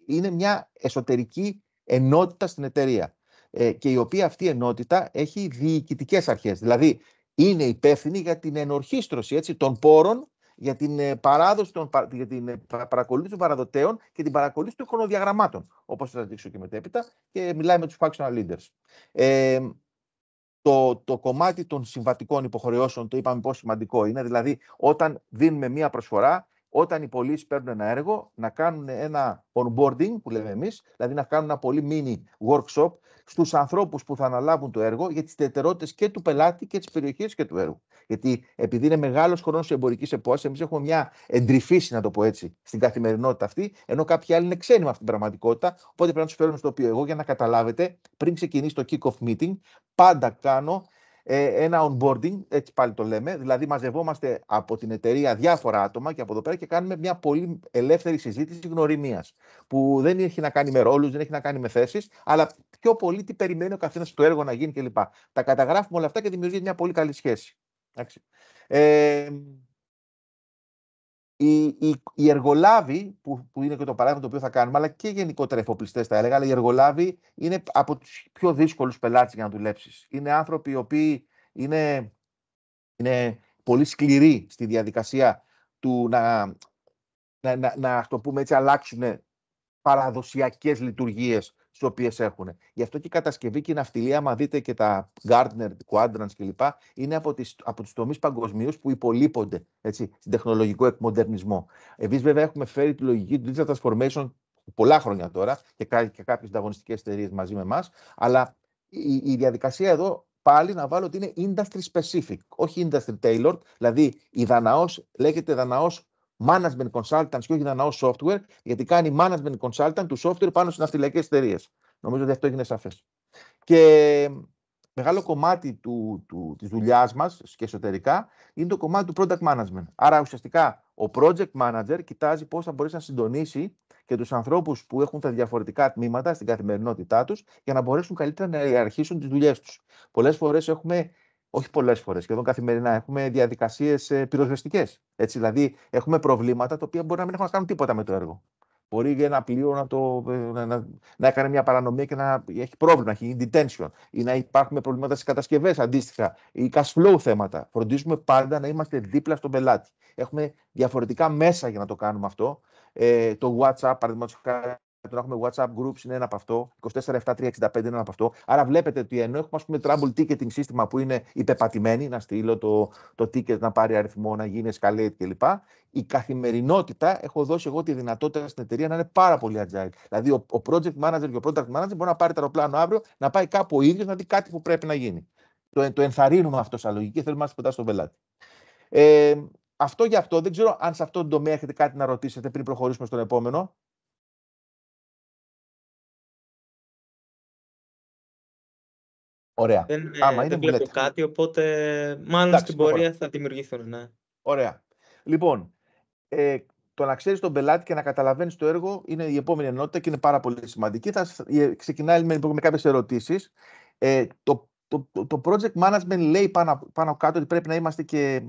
είναι μια εσωτερική ενότητα στην εταιρεία ε, και η οποία αυτή ενότητα έχει διοικητικές αρχές. Δηλαδή είναι υπεύθυνη για την ενορχίστρωση έτσι, των πόρων, για την, ε, παράδοση των, για την ε, παρακολούθηση των παραδοτέων και την παρακολούθηση των χρονοδιαγραμμάτων, όπως θα δείξω και μετέπειτα, και μιλάει με τους functional leaders. Ε, το, το κομμάτι των συμβατικών υποχρεώσεων, το είπαμε πόσο σημαντικό είναι, δηλαδή όταν δίνουμε μία προσφορά, όταν οι πωλήσει παίρνουν ένα έργο, να κάνουν ένα onboarding, που λέμε εμείς, δηλαδή να κάνουν ένα πολύ mini workshop στους ανθρώπους που θα αναλάβουν το έργο για τις ιδιαιτερότητες και του πελάτη και της περιοχής και του έργου. Γιατί επειδή είναι μεγάλος χρόνος εμπορική επόμενη, εμείς έχουμε μια εντρυφήση, να το πω έτσι, στην καθημερινότητα αυτή, ενώ κάποιοι άλλοι είναι ξένοι με αυτή την πραγματικότητα. Οπότε πρέπει να τους φέρουμε στο οποίο εγώ για να καταλάβετε, πριν ξεκινήσει το kick-off meeting, πάντα κάνω ε, ένα onboarding, έτσι πάλι το λέμε, δηλαδή μαζευόμαστε από την εταιρεία διάφορα άτομα και από εδώ πέρα και κάνουμε μια πολύ ελεύθερη συζήτηση γνωριμίας, που δεν έχει να κάνει με ρόλους, δεν έχει να κάνει με θέσεις, αλλά πιο πολύ τι περιμένει ο καθένας στο έργο να γίνει κλπ. Τα καταγράφουμε όλα αυτά και δημιουργεί μια πολύ καλή σχέση. Ε, οι, οι, εργολάβοι, που, που είναι και το παράδειγμα το οποίο θα κάνουμε, αλλά και γενικότερα εφοπλιστές θα έλεγα, αλλά οι εργολάβοι είναι από τους πιο δύσκολους πελάτες για να δουλέψεις. Είναι άνθρωποι οι οποίοι είναι, είναι πολύ σκληροί στη διαδικασία του να, να, να, να το πούμε αλλάξουν παραδοσιακές λειτουργίες τι οποίες έχουν. Γι' αυτό και η κατασκευή και η ναυτιλία, άμα δείτε και τα Gardner, Quadrants κλπ., είναι από, τις, από τους τομείς παγκοσμίως που υπολείπονται έτσι, στην τεχνολογικό εκμοντερνισμό. Εμείς, βέβαια, έχουμε φέρει τη λογική του digital transformation πολλά χρόνια τώρα και, και κάποιες ανταγωνιστικές εταιρείες μαζί με εμάς, αλλά η, διαδικασία εδώ πάλι να βάλω ότι είναι industry specific, όχι industry tailored. Δηλαδή, η δαναός, λέγεται δαναός, management consultants και όχι να δανάω software, γιατί κάνει management consultant του software πάνω στις ναυτιλιακές εταιρείες. Νομίζω ότι αυτό έγινε σαφές. Και μεγάλο κομμάτι τη της δουλειάς μας και εσωτερικά είναι το κομμάτι του product management. Άρα ουσιαστικά ο project manager κοιτάζει πώς θα μπορέσει να συντονίσει και τους ανθρώπους που έχουν τα διαφορετικά τμήματα στην καθημερινότητά τους, για να μπορέσουν καλύτερα να ιεραρχήσουν τις δουλειές τους. Πολλές φορές έχουμε όχι πολλές φορές, σχεδόν καθημερινά, έχουμε διαδικασίες πυροσβεστικές. Έτσι, δηλαδή, έχουμε προβλήματα τα οποία μπορεί να μην έχουν να κάνουν τίποτα με το έργο. Μπορεί ένα πλοίο να, το, ε, να, να, να έκανε μια παρανομία και να έχει πρόβλημα, να έχει detention ή να υπάρχουν προβλήματα στις κατασκευές αντίστοιχα ή cash flow θέματα. Φροντίζουμε πάντα να είμαστε δίπλα στον πελάτη. Έχουμε διαφορετικά μέσα για να το κάνουμε αυτό. Ε, το WhatsApp, παραδείγματος χάρη, να έχουμε WhatsApp groups, είναι ένα από αυτό. 24-7-365 είναι ένα από αυτό. Άρα βλέπετε ότι ενώ έχουμε ας πούμε trouble ticketing σύστημα που είναι υπεπατημένη, να στείλω το, το ticket, να πάρει αριθμό, να γίνει escalate κλπ. Η καθημερινότητα έχω δώσει εγώ τη δυνατότητα στην εταιρεία να είναι πάρα πολύ agile. Δηλαδή ο, project manager και ο product manager μπορεί να πάρει το αεροπλάνο αύριο, να πάει κάπου ο ίδιος να δει κάτι που πρέπει να γίνει. Το, το ενθαρρύνουμε αυτό σαν λογική, θέλουμε να είμαστε στον πελάτη. Ε, αυτό για αυτό. Δεν ξέρω αν σε αυτόν τον τομέα έχετε κάτι να ρωτήσετε πριν προχωρήσουμε στον επόμενο. Ωραία. Δεν, ε, Άμα δεν βλέπω κάτι, οπότε μάλλον Εντάξει, στην πορεία θα δημιουργηθούν. Ναι. Ωραία. Λοιπόν, ε, το να ξέρεις τον πελάτη και να καταλαβαίνεις το έργο είναι η επόμενη ενότητα και είναι πάρα πολύ σημαντική. Θα ε, ξεκινάει με, λοιπόν, με κάποιες ερωτήσεις. Ε, το, το, το, project management λέει πάνω, πάνω κάτω ότι πρέπει να είμαστε και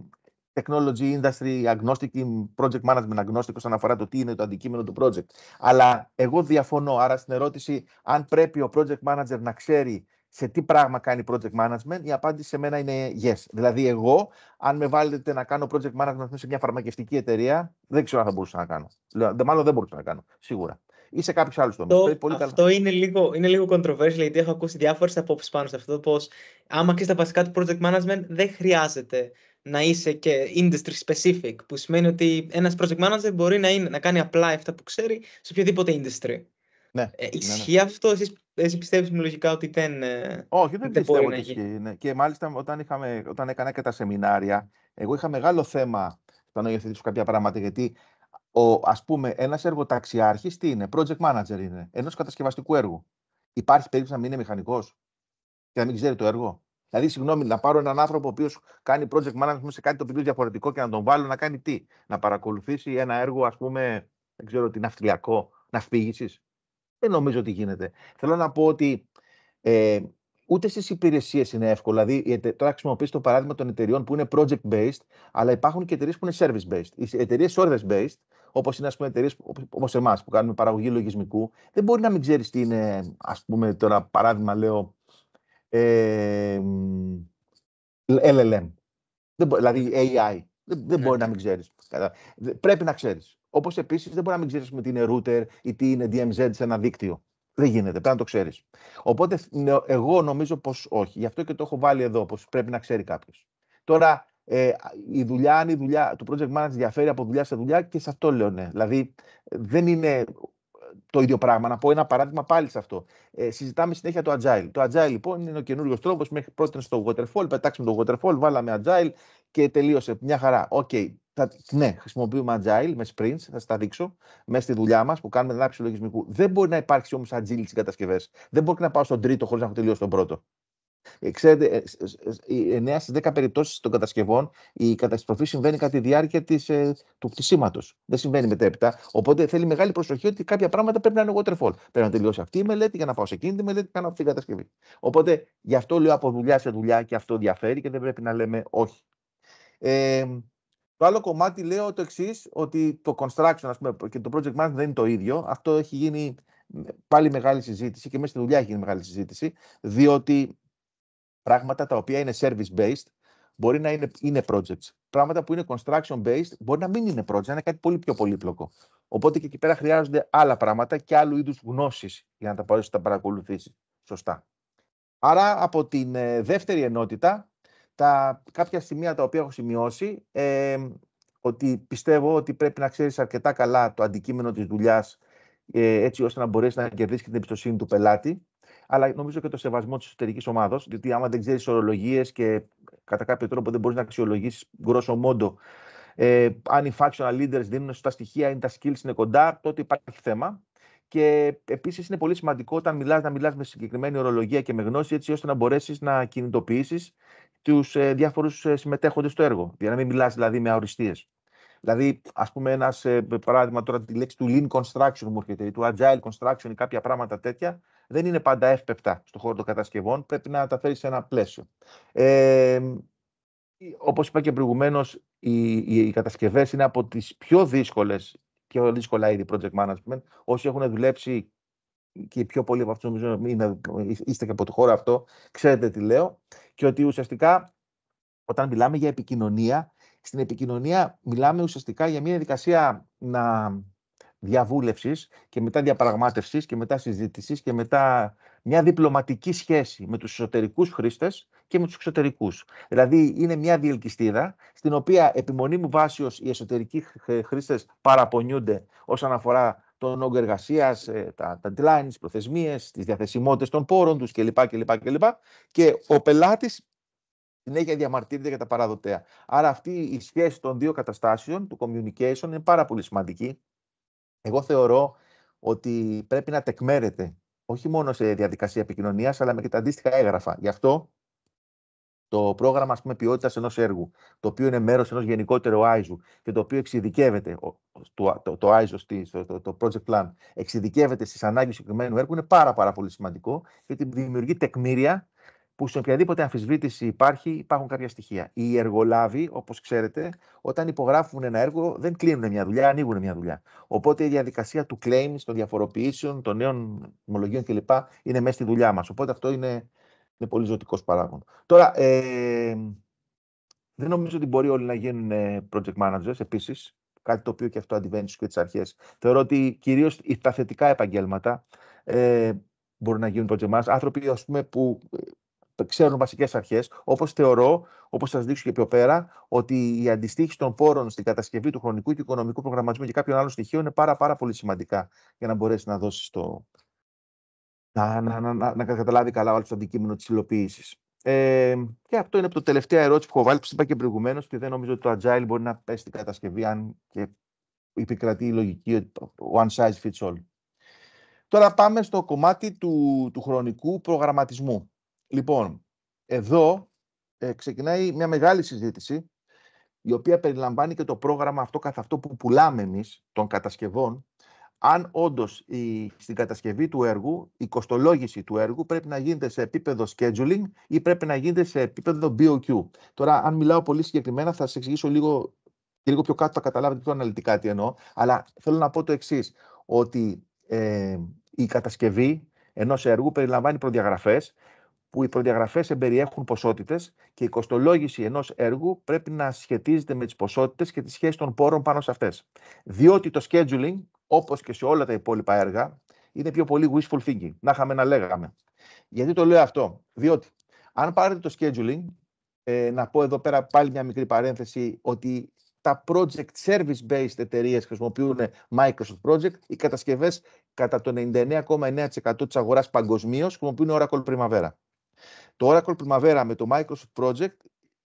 technology industry agnostic, project management agnostic όσον αφορά το τι είναι το αντικείμενο του project. Αλλά εγώ διαφωνώ. Άρα στην ερώτηση αν πρέπει ο project manager να ξέρει σε τι πράγμα κάνει project management, η απάντηση σε μένα είναι yes. Δηλαδή, εγώ, αν με βάλετε να κάνω project management σε μια φαρμακευτική εταιρεία, δεν ξέρω αν θα μπορούσα να κάνω. Μάλλον δεν μπορούσα να κάνω, σίγουρα. Ή σε κάποιους άλλους τομείς. Αυτό είναι λίγο, είναι λίγο controversial, γιατί έχω ακούσει διάφορες απόψεις πάνω σε αυτό. Πως άμα ξέρεις τα βασικά του project management, δεν χρειάζεται να είσαι και industry specific, που σημαίνει ότι ένας project manager μπορεί να, είναι, να κάνει απλά αυτά που ξέρει σε οποιοδήποτε industry. Ναι, ε, ισχύει ναι, ναι. αυτό, εσείς εσύ πιστεύεις μου λογικά ότι δεν. Ε, Όχι, δεν, πιστεύω ότι έχει. Ναι. Και μάλιστα όταν, είχαμε, όταν έκανα και τα σεμινάρια, εγώ είχα μεγάλο θέμα να υιοθετήσω κάποια πράγματα. Γιατί ας πούμε, ένας εργοταξιάρχης τι είναι, project manager είναι, ενός κατασκευαστικού έργου. Υπάρχει περίπτωση να μην είναι μηχανικός και να μην ξέρει το έργο. Δηλαδή, συγγνώμη, να πάρω έναν άνθρωπο ο οποίος κάνει project management σε κάτι το οποίο διαφορετικό και να τον βάλω να κάνει τι, να παρακολουθήσει ένα έργο, ας πούμε, δεν ξέρω τι, ναυτιλιακό, ναυπήγηση. Δεν νομίζω ότι γίνεται. Θέλω να πω ότι ε, ούτε στις υπηρεσίες είναι εύκολο. Δηλαδή, τώρα χρησιμοποιείς το παράδειγμα των εταιριών που είναι project-based, αλλά υπάρχουν και εταιρείες που είναι service-based. Οι εταιρείες service-based, όπως είναι ας πούμε, εταιρείες όπως εμάς που κάνουμε παραγωγή λογισμικού, δεν μπορεί να μην ξέρεις τι είναι, ας πούμε, τώρα παράδειγμα λέω. Ε, LLM. Δεν δηλαδή AI. Δεν, δεν ναι. μπορεί να μην ξέρεις. Πρέπει να ξέρεις. Όπως επίσης δεν μπορεί να μην ξέρεις τι είναι router ή τι είναι DMZ σε ένα δίκτυο. Δεν γίνεται, πρέπει να το ξέρεις. Οπότε εγώ νομίζω πως όχι. Γι' αυτό και το έχω βάλει εδώ, πως πρέπει να ξέρει κάποιος. Τώρα, ε, η δουλειά, αν η δουλειά του project manager διαφέρει από δουλειά σε δουλειά και σε αυτό λέω ναι. Δηλαδή, δεν είναι το ίδιο πράγμα. Να πω ένα παράδειγμα πάλι σε αυτό. Ε, συζητάμε συνέχεια το Agile. Το Agile λοιπόν είναι ο καινούριος τρόπος μέχρι πρώτη στο Waterfall. Πετάξαμε το Waterfall, βάλαμε Agile και τελείωσε. Μια χαρά. Οκ, okay θα, ναι, χρησιμοποιούμε agile με sprints, θα σας τα δείξω, μέσα στη δουλειά μας που κάνουμε την άψη λογισμικού. Δεν μπορεί να υπάρξει όμως agile στις κατασκευές. Δεν μπορεί να πάω στον τρίτο χωρίς να έχω τελειώσει τον πρώτο. Ε, ξέρετε, 9 ε, στι 10 περιπτώσεις των κατασκευών η καταστροφή συμβαίνει κατά τη διάρκεια της, ε, του κτισήματο. Δεν συμβαίνει μετέπειτα. Οπότε θέλει μεγάλη προσοχή ότι κάποια πράγματα πρέπει να είναι waterfall. Πρέπει να τελειώσει αυτή η μελέτη για να πάω σε εκείνη τη μελέτη και κάνω αυτή την κατασκευή. Οπότε γι' αυτό λέω από δουλειά σε δουλειά και αυτό διαφέρει και δεν πρέπει να λέμε όχι. Ε, το άλλο κομμάτι λέω το εξής, ότι το construction ας πούμε, και το project management δεν είναι το ίδιο. Αυτό έχει γίνει πάλι μεγάλη συζήτηση και μέσα στη δουλειά έχει γίνει μεγάλη συζήτηση, διότι πράγματα τα οποία είναι service-based μπορεί να είναι, είναι projects. Πράγματα που είναι construction-based μπορεί να μην είναι projects, να είναι κάτι πολύ πιο πολύπλοκο. Οπότε και εκεί πέρα χρειάζονται άλλα πράγματα και άλλου είδους γνώσεις για να τα μπορέσεις να τα παρακολουθήσεις σωστά. Άρα από την ε, δεύτερη ενότητα τα, κάποια σημεία τα οποία έχω σημειώσει, ε, ότι πιστεύω ότι πρέπει να ξέρεις αρκετά καλά το αντικείμενο της δουλειάς, ε, έτσι ώστε να μπορέσεις να κερδίσεις την εμπιστοσύνη του πελάτη, αλλά νομίζω και το σεβασμό της εσωτερικής ομάδα. Γιατί άμα δεν ξέρεις ορολογίες και κατά κάποιο τρόπο δεν μπορείς να αξιολογήσεις γκρόσο μόντο ε, αν οι factional leaders δίνουν σωστά στοιχεία, ή τα skills είναι κοντά, τότε υπάρχει θέμα. Και επίσης είναι πολύ σημαντικό όταν μιλάς να μιλάς με συγκεκριμένη ορολογία και με γνώση, έτσι ώστε να μπορέσεις να κινητοποιήσεις τους ε, διάφορους ε, συμμετέχοντες στο έργο. Για να μην μιλάς δηλαδή με αοριστείε. Δηλαδή, ας πούμε, ένας ε, παράδειγμα τώρα τη λέξη του lean construction μου έρχεται ή του agile construction ή κάποια πράγματα τέτοια, δεν είναι πάντα εύπεπτα στον χώρο των κατασκευών. Πρέπει να τα φέρεις σε ένα πλαίσιο. Ε, όπως είπα και προηγουμένως, οι, οι, οι είναι από τις πιο δύσκολες πιο δύσκολα είδη project management. Όσοι έχουν δουλέψει και πιο πολλοί από αυτούς νομίζω είναι, είστε και από το χώρο αυτό, ξέρετε τι λέω, και ότι ουσιαστικά όταν μιλάμε για επικοινωνία, στην επικοινωνία μιλάμε ουσιαστικά για μια διαδικασία να διαβούλευσης και μετά διαπραγμάτευσης και μετά συζήτησης και μετά μια διπλωματική σχέση με τους εσωτερικούς χρήστες και με τους εξωτερικούς. Δηλαδή, είναι μια διελκυστίδα στην οποία επιμονή μου βάσεως οι εσωτερικοί χρήστες παραπονιούνται όσον αφορά τον όγκο εργασίας, ε, τα, τα deadlines, τι προθεσμίες, τις διαθεσιμότητες των πόρων τους κλπ. κλπ, κλπ. Και ο πελάτης συνέχεια διαμαρτύρεται για τα παραδοτέα. Άρα αυτή η σχέση των δύο καταστάσεων, του communication, είναι πάρα πολύ σημαντική. Εγώ θεωρώ ότι πρέπει να τεκμέρεται όχι μόνο σε διαδικασία επικοινωνίας, αλλά με και τα αντίστοιχα έγγραφα. Γι' αυτό το πρόγραμμα ποιότητας ενός έργου, το οποίο είναι μέρος ενός γενικότερου ISO και το οποίο εξειδικεύεται, το, το, το ISO, το, project plan, εξειδικεύεται στις ανάγκες συγκεκριμένου έργου, είναι πάρα, πάρα πολύ σημαντικό γιατί δημιουργεί τεκμήρια που σε οποιαδήποτε αμφισβήτηση υπάρχει, υπάρχουν κάποια στοιχεία. Οι εργολάβοι, όπως ξέρετε, όταν υπογράφουν ένα έργο, δεν κλείνουν μια δουλειά, ανοίγουν μια δουλειά. Οπότε η διαδικασία του claims, των διαφοροποιήσεων, των νέων τιμολογίων κλπ. είναι μέσα στη δουλειά μας. Οπότε αυτό είναι είναι πολύ ζωτικός παράγον. Τώρα, ε, δεν νομίζω ότι μπορεί όλοι να γίνουν ε, project managers επίσης. Κάτι το οποίο και αυτό αντιβαίνει στι τις αρχές. Θεωρώ ότι κυρίως τα θετικά επαγγέλματα ε, μπορούν να γίνουν project managers. Άνθρωποι ας πούμε, που ε, ξέρουν βασικές αρχές, όπως θεωρώ, όπως θα σας δείξω και πιο πέρα, ότι η αντιστοίχηση των πόρων στην κατασκευή του χρονικού και οικονομικού προγραμματισμού και κάποιων άλλων στοιχείων είναι πάρα, πάρα πολύ σημαντικά για να μπορέσεις να δώσεις το, να, να, να, να καταλάβει καλά όλο το αντικείμενο της υλοποίησης. Ε, και αυτό είναι από το τελευταίο ερώτημα που έχω βάλει, που είπα και προηγουμένως, και δεν νομίζω ότι το agile μπορεί να πέσει την κατασκευή, αν και επικρατεί η λογική ότι one size fits all. Τώρα πάμε στο κομμάτι του, του χρονικού προγραμματισμού. Λοιπόν, εδώ ε, ξεκινάει μια μεγάλη συζήτηση, η οποία περιλαμβάνει και το πρόγραμμα αυτό καθ' αυτό που πουλάμε εμείς των κατασκευών, αν όντως στην κατασκευή του έργου, η κοστολόγηση του έργου πρέπει να γίνεται σε επίπεδο scheduling ή πρέπει να γίνεται σε επίπεδο BOQ. Τώρα, αν μιλάω πολύ συγκεκριμένα, θα σας εξηγήσω λίγο, λίγο πιο κάτω, θα καταλάβετε πιο αναλυτικά τι εννοώ. Αλλά θέλω να πω το εξής, ότι ε, η κατασκευή ενός έργου περιλαμβάνει προδιαγραφές, που οι προδιαγραφές εμπεριέχουν ποσότητες και η κοστολόγηση ενός έργου πρέπει να σχετίζεται με τις ποσότητες και τη σχέση των πόρων πάνω σε αυτές. Διότι το scheduling όπως και σε όλα τα υπόλοιπα έργα, είναι πιο πολύ wishful thinking. Να είχαμε να λέγαμε. Γιατί το λέω αυτό, Διότι αν πάρετε το scheduling, ε, να πω εδώ πέρα πάλι μια μικρή παρένθεση ότι τα project service-based εταιρείες χρησιμοποιούν Microsoft Project. Οι κατασκευές κατά το 99,9% της αγοράς παγκοσμίως χρησιμοποιούν Oracle Primavera. Το Oracle Primavera με το Microsoft Project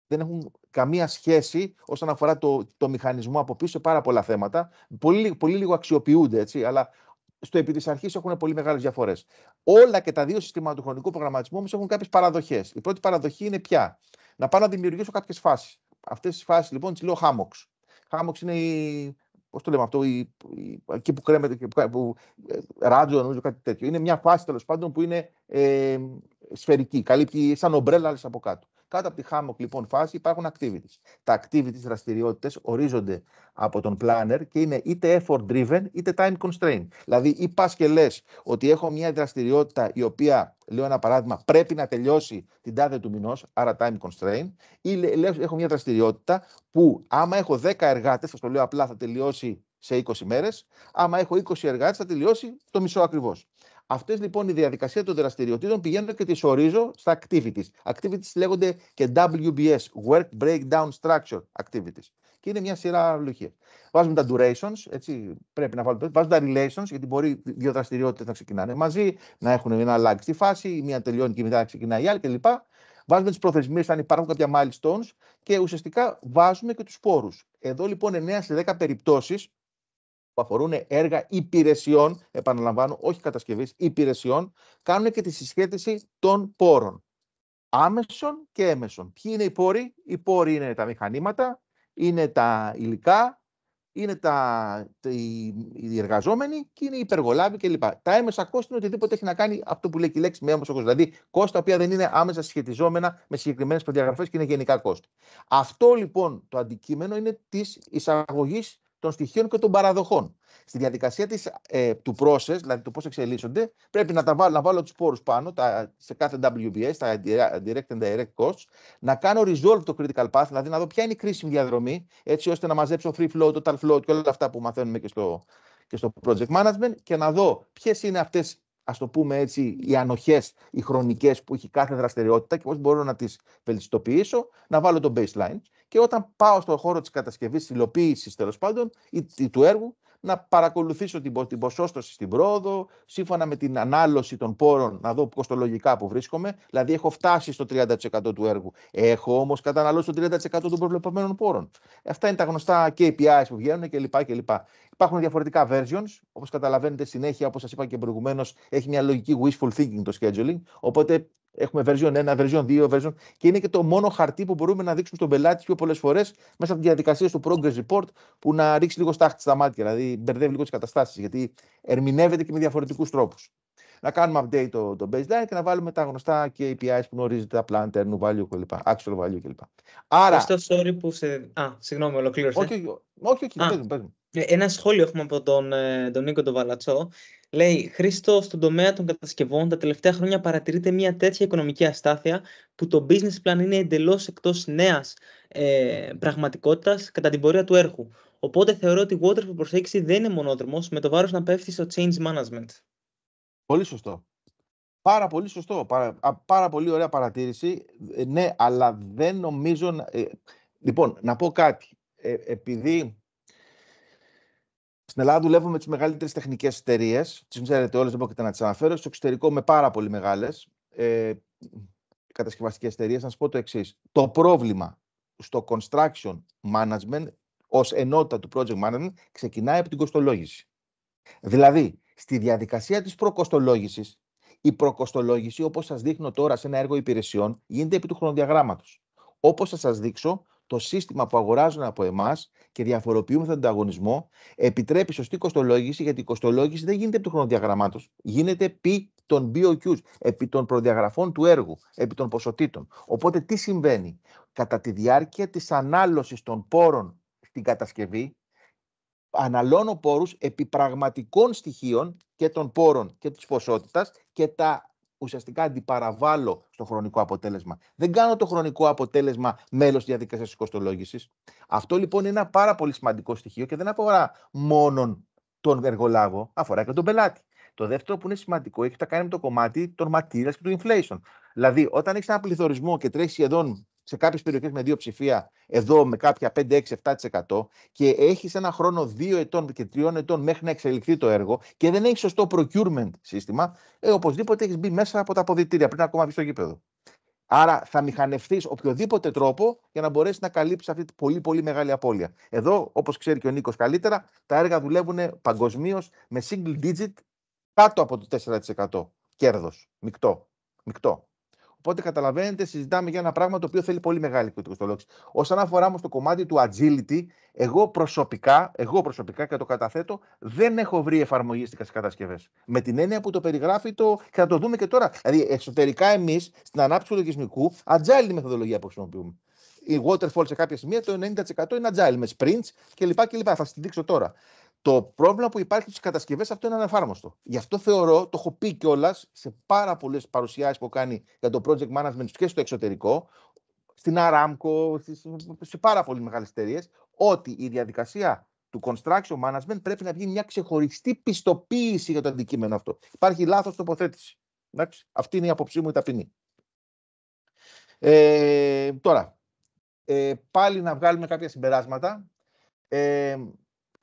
δεν έχουν καμία σχέση όσον αφορά το, το μηχανισμό από πίσω σε πάρα πολλά θέματα. Πολύ, πολύ λίγο αξιοποιούνται, έτσι, αλλά στο επί της αρχής έχουν πολύ μεγάλες διαφορές. Όλα και τα δύο συστήματα του χρονικού προγραμματισμού όμως έχουν κάποιες παραδοχές. Η πρώτη παραδοχή είναι πια. Να πάω να δημιουργήσω κάποιες φάσεις. Αυτές τις φάσεις λοιπόν τις λέω χάμοξ. Χάμοξ είναι η. Πώς το λέμε αυτό, η, εκεί που κρέμεται, και που, που, ε, νομίζω κάτι τέτοιο. Είναι μια φάση τέλος πάντων που είναι ε, σφαιρική. Καλύπτει σαν ομπρέλα, από κάτω. Κάτω από τη χάμοκ λοιπόν φάση υπάρχουν activities. Τα activities δραστηριότητες ορίζονται από τον planner και είναι είτε effort driven είτε time constrained. Δηλαδή, ή πας και λες ότι έχω μια δραστηριότητα η οποία, λέω ένα παράδειγμα, πρέπει να τελειώσει την τάδε του μηνός, άρα time constrained, ή λέω έχω μια δραστηριότητα που άμα έχω 10 εργάτες, θα το λέω απλά, θα τελειώσει σε 20 μέρες. Άμα έχω 20 εργάτες, θα τελειώσει το μισό ακριβώς. Αυτές λοιπόν η διαδικασία των δραστηριοτήτων πηγαίνω και τις ορίζω στα activities. Activities λέγονται και WBS, Work Breakdown Structure Activities. Και είναι μια σειρά λουχία. Βάζουμε τα durations, έτσι πρέπει να βάλουμε. Βάζουμε τα relations, γιατί μπορεί δύο δραστηριότητες να ξεκινάνε μαζί, να έχουν ένα lag στη φάση, η μία τελειώνει και η μετά ξεκινάει η άλλη κλπ. Βάζουμε τις προθεσμίες αν υπάρχουν κάποια milestones και ουσιαστικά βάζουμε και τους πόρους. Εδώ λοιπόν 9 σε 10 περιπτώσεις που αφορούν έργα υπηρεσιών, επαναλαμβάνω, όχι κατασκευής, υπηρεσιών, κάνουν και τη συσχέτιση των πόρων. Άμεσων και έμεσων. Ποιοι είναι οι πόροι? Οι πόροι είναι τα μηχανήματα, είναι τα υλικά, είναι τα, οι, οι εργαζόμενοι και είναι οι υπεργολάβοι κλπ. Τα έμεσα κόστη είναι οτιδήποτε έχει να κάνει αυτό που λέει και η λέξη με έμεσο κόστος. Δηλαδή κόστη τα οποία δεν είναι άμεσα σχετιζόμενα με συγκεκριμένες προδιαγραφές και είναι γενικά κόστη. Αυτό λοιπόν το αντικείμενο είναι της εισαγωγής των στοιχείων και των παραδοχών. Στη διαδικασία της, ε, του process, δηλαδή του πώς εξελίσσονται, πρέπει να, τα βάλω, να βάλω τους πόρους πάνω τα, σε κάθε WBS, τα direct and direct costs, να κάνω resolve το critical path, δηλαδή να δω ποια είναι η κρίσιμη διαδρομή, έτσι ώστε να μαζέψω free flow, total flow και όλα αυτά που μαθαίνουμε και στο, και στο project management και να δω ποιες είναι αυτές ας το πούμε έτσι, οι ανοχές, οι χρονικές που έχει κάθε δραστηριότητα και πώς μπορώ να τις βελτιστοποιήσω, να βάλω το baseline. Και όταν πάω στον χώρο της κατασκευής, της υλοποίησης τέλος πάντων ή του έργου, να παρακολουθήσω την, την ποσόστοση στην πρόοδο, σύμφωνα με την ανάλωση των πόρων, να δω κοστολογικά που βρίσκομαι. Δηλαδή, έχω φτάσει στο 30% του έργου. Έχω όμως καταναλώσει το 30% των προβλεπωμένων πόρων. Αυτά είναι τα γνωστά KPIs που βγαίνουν κλπ. Υπάρχουν διαφορετικά versions. Όπως καταλαβαίνετε, συνέχεια, όπως σας είπα και προηγουμένως, έχει μια λογική wishful thinking το scheduling. Οπότε έχουμε version 1, version 2, version. Και είναι και το μόνο χαρτί που μπορούμε να δείξουμε στον πελάτη πιο πολλές φορές μέσα από τη διαδικασία του progress report που να ρίξει λίγο στάχτη στα μάτια, δηλαδή μπερδεύει λίγο τις καταστάσεις, γιατί ερμηνεύεται και με διαφορετικούς τρόπους. Να κάνουμε update το, το baseline και να βάλουμε τα γνωστά KPIs που γνωρίζετε, τα internal value κλπ. Actual value κλπ. Άρα. Αυτό sorry που σε. Α, συγγνώμη, ολοκλήρωσε. Όχι, όχι, όχι. όχι, όχι, όχι, όχι ε, ένα σχόλιο έχουμε από τον, ε, τον Νίκο τον Βαλατσό. Λέει, Χρήστο, στον τομέα των κατασκευών τα τελευταία χρόνια παρατηρείται μια τέτοια οικονομική αστάθεια που το business plan είναι εντελώς εκτός νέας ε, πραγματικότητας κατά την πορεία του έργου. Οπότε θεωρώ ότι η waterfall προσέγγιση δεν είναι μονόδρομος με το βάρος να πέφτει στο change management. Πολύ σωστό. Πάρα πολύ σωστό. Πάρα, πολύ ωραία παρατήρηση. Ε, ναι, αλλά δεν νομίζω... Ε, λοιπόν, να πω κάτι. επειδή στην Ελλάδα δουλεύουμε με τις μεγαλύτερες τεχνικές εταιρείες. Τις ξέρετε όλες, δεν πρόκειται να τις αναφέρω. Στο εξωτερικό με πάρα πολύ μεγάλες ε, κατασκευαστικές εταιρείες. Να σας πω το εξής. Το πρόβλημα στο construction management ως ενότητα του project management ξεκινάει από την κοστολόγηση. Δηλαδή, στη διαδικασία της προκοστολόγησης, η προκοστολόγηση, όπως σας δείχνω τώρα σε ένα έργο υπηρεσιών, γίνεται επί του χρονοδιαγράμματος. Όπως θα σας δείξω, το σύστημα που αγοράζουν από εμάς και διαφοροποιούμε τον ανταγωνισμό, επιτρέπει σωστή κοστολόγηση, γιατί η κοστολόγηση δεν γίνεται επί του χρονοδιαγραμμάτου. Γίνεται επί των BOQs, επί των προδιαγραφών του έργου, επί των ποσοτήτων. Οπότε τι συμβαίνει. Κατά τη διάρκεια της ανάλωσης των πόρων στην κατασκευή, αναλώνω πόρους επί πραγματικών στοιχείων και των πόρων και της ποσότητας και τα ουσιαστικά αντιπαραβάλλω στο χρονικό αποτέλεσμα. Δεν κάνω το χρονικό αποτέλεσμα μέλος της διαδικασίας τη κοστολόγηση. Αυτό λοιπόν είναι ένα πάρα πολύ σημαντικό στοιχείο και δεν αφορά μόνο τον εργολάβο, αφορά και τον πελάτη. Το δεύτερο που είναι σημαντικό έχει να κάνει με το κομμάτι των materials και του inflation. Δηλαδή, όταν έχεις ένα πληθωρισμό και τρέχεις σχεδόν σε κάποιες περιοχές με δύο ψηφία, εδώ με κάποια 5-6-7% και έχεις ένα χρόνο δύο ετών και τριών ετών μέχρι να εξελιχθεί το έργο και δεν έχεις σωστό procurement σύστημα, ε, οπωσδήποτε έχεις μπει μέσα από τα αποδητήρια πριν ακόμα μπει στο γήπεδο. Άρα θα μηχανευτείς οποιοδήποτε τρόπο για να μπορέσεις να καλύψεις αυτή τη πολύ, πολύ μεγάλη απώλεια. Εδώ, όπως ξέρει και ο Νίκος καλύτερα, τα έργα δουλεύουν παγκοσμίως με single digit κάτω από το 4% κέρδος. Μικτό. Μικτό. Οπότε καταλαβαίνετε, συζητάμε για ένα πράγμα το οποίο θέλει πολύ μεγάλη κοστολόγηση. Όσον αφορά όμως το κομμάτι του agility, εγώ προσωπικά, εγώ προσωπικά και το καταθέτω, δεν έχω βρει εφαρμογή στι κατασκευές. Με την έννοια που το περιγράφει το. και θα το δούμε και τώρα. Δηλαδή, εσωτερικά εμείς στην ανάπτυξη του λογισμικού, agile μεθοδολογία που χρησιμοποιούμε. Η waterfall σε κάποια σημεία το 90% είναι agile με sprints κλπ. Θα σας δείξω τώρα. Το πρόβλημα που υπάρχει στις κατασκευές αυτό είναι ανεφάρμοστο. Γι' αυτό θεωρώ, το έχω πει κιόλας σε πάρα πολλές παρουσιάσεις που κάνει για το project management και στο εξωτερικό, στην Aramco, σε πάρα πολλές μεγάλες εταιρείες, ότι η διαδικασία του construction management πρέπει να βγει μια ξεχωριστή πιστοποίηση για το αντικείμενο αυτό. Υπάρχει λάθος τοποθέτηση. Εντάξει. Αυτή είναι η άποψή μου η ταπεινή. Ε, τώρα, ε, πάλι να βγάλουμε κάποια συμπεράσματα. Ε,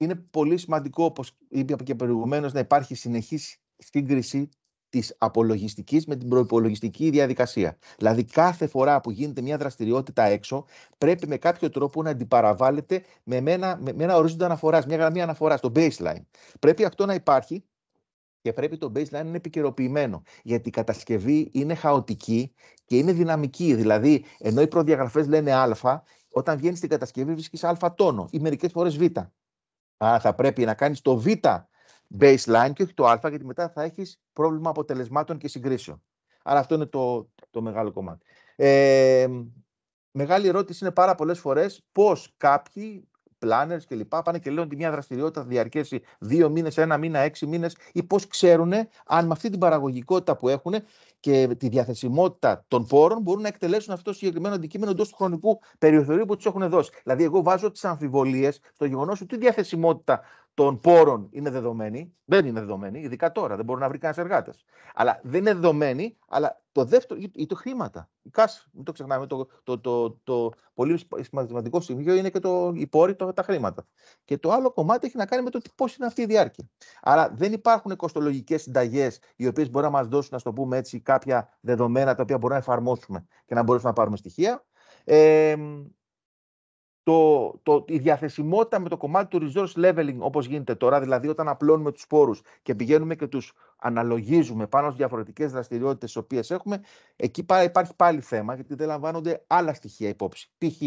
είναι πολύ σημαντικό, όπως είπε και προηγουμένως, να υπάρχει συνεχής σύγκριση της απολογιστικής με την προπολογιστική διαδικασία. Δηλαδή, κάθε φορά που γίνεται μια δραστηριότητα έξω, πρέπει με κάποιο τρόπο να αντιπαραβάλλεται με, με ένα ορίζοντα αναφοράς, μια γραμμή αναφοράς, το baseline. Πρέπει αυτό να υπάρχει και πρέπει το baseline να είναι επικαιροποιημένο. Γιατί η κατασκευή είναι χαοτική και είναι δυναμική. Δηλαδή, ενώ οι προδιαγραφές λένε Α, όταν βγαίνεις στην κατασκευή βρίσκεις Α τόνο ή μερικές φορές Β. Άρα θα πρέπει να κάνεις το β baseline και όχι το α, γιατί μετά θα έχεις πρόβλημα αποτελεσμάτων και συγκρίσεων. Άρα αυτό είναι το, το μεγάλο κομμάτι. Ε, μεγάλη ερώτηση είναι πάρα πολλές φορές πώς κάποιοι και λοιπά, Πάνε και λένε ότι μια δραστηριότητα θα διαρκέσει δύο μήνες, ένα μήνα, έξι μήνες ή πώς ξέρουν αν με αυτή την παραγωγικότητα που έχουν και τη διαθεσιμότητα των πόρων μπορούν να εκτελέσουν αυτό το συγκεκριμένο αντικείμενο εντός του χρονικού περιθωρίου που τους έχουν δώσει. Δηλαδή, εγώ βάζω τις αμφιβολίες στο γεγονός ότι τη διαθεσιμότητα των πόρων είναι δεδομένη. Δεν είναι δεδομένη, ειδικά τώρα. Δεν μπορεί να βρει κανένας εργάτε. Αλλά δεν είναι δεδομένη, αλλά το δεύτερο, ή το χρήματα. Η το χρηματα η ΚΑΣ, Μην το ξεχνάμε. Το, το, το, πολύ σημαντικό σημείο είναι και το, οι πόροι, τα χρήματα. Και το άλλο κομμάτι έχει να κάνει με το πώς είναι αυτή η διάρκεια. Άρα δεν υπάρχουν κοστολογικέ συνταγές οι οποίες μπορεί να μας δώσουν, να το πούμε έτσι, κάποια δεδομένα τα οποία μπορούμε να εφαρμόσουμε και να μπορέσουμε να πάρουμε στοιχεία. Ε, το, το, η διαθεσιμότητα με το κομμάτι του resource leveling όπως γίνεται τώρα, δηλαδή όταν απλώνουμε τους πόρους και πηγαίνουμε και τους αναλογίζουμε πάνω στις διαφορετικές δραστηριότητες τις οποίες έχουμε, εκεί υπάρχει πάλι θέμα γιατί δεν λαμβάνονται άλλα στοιχεία υπόψη. Π.χ.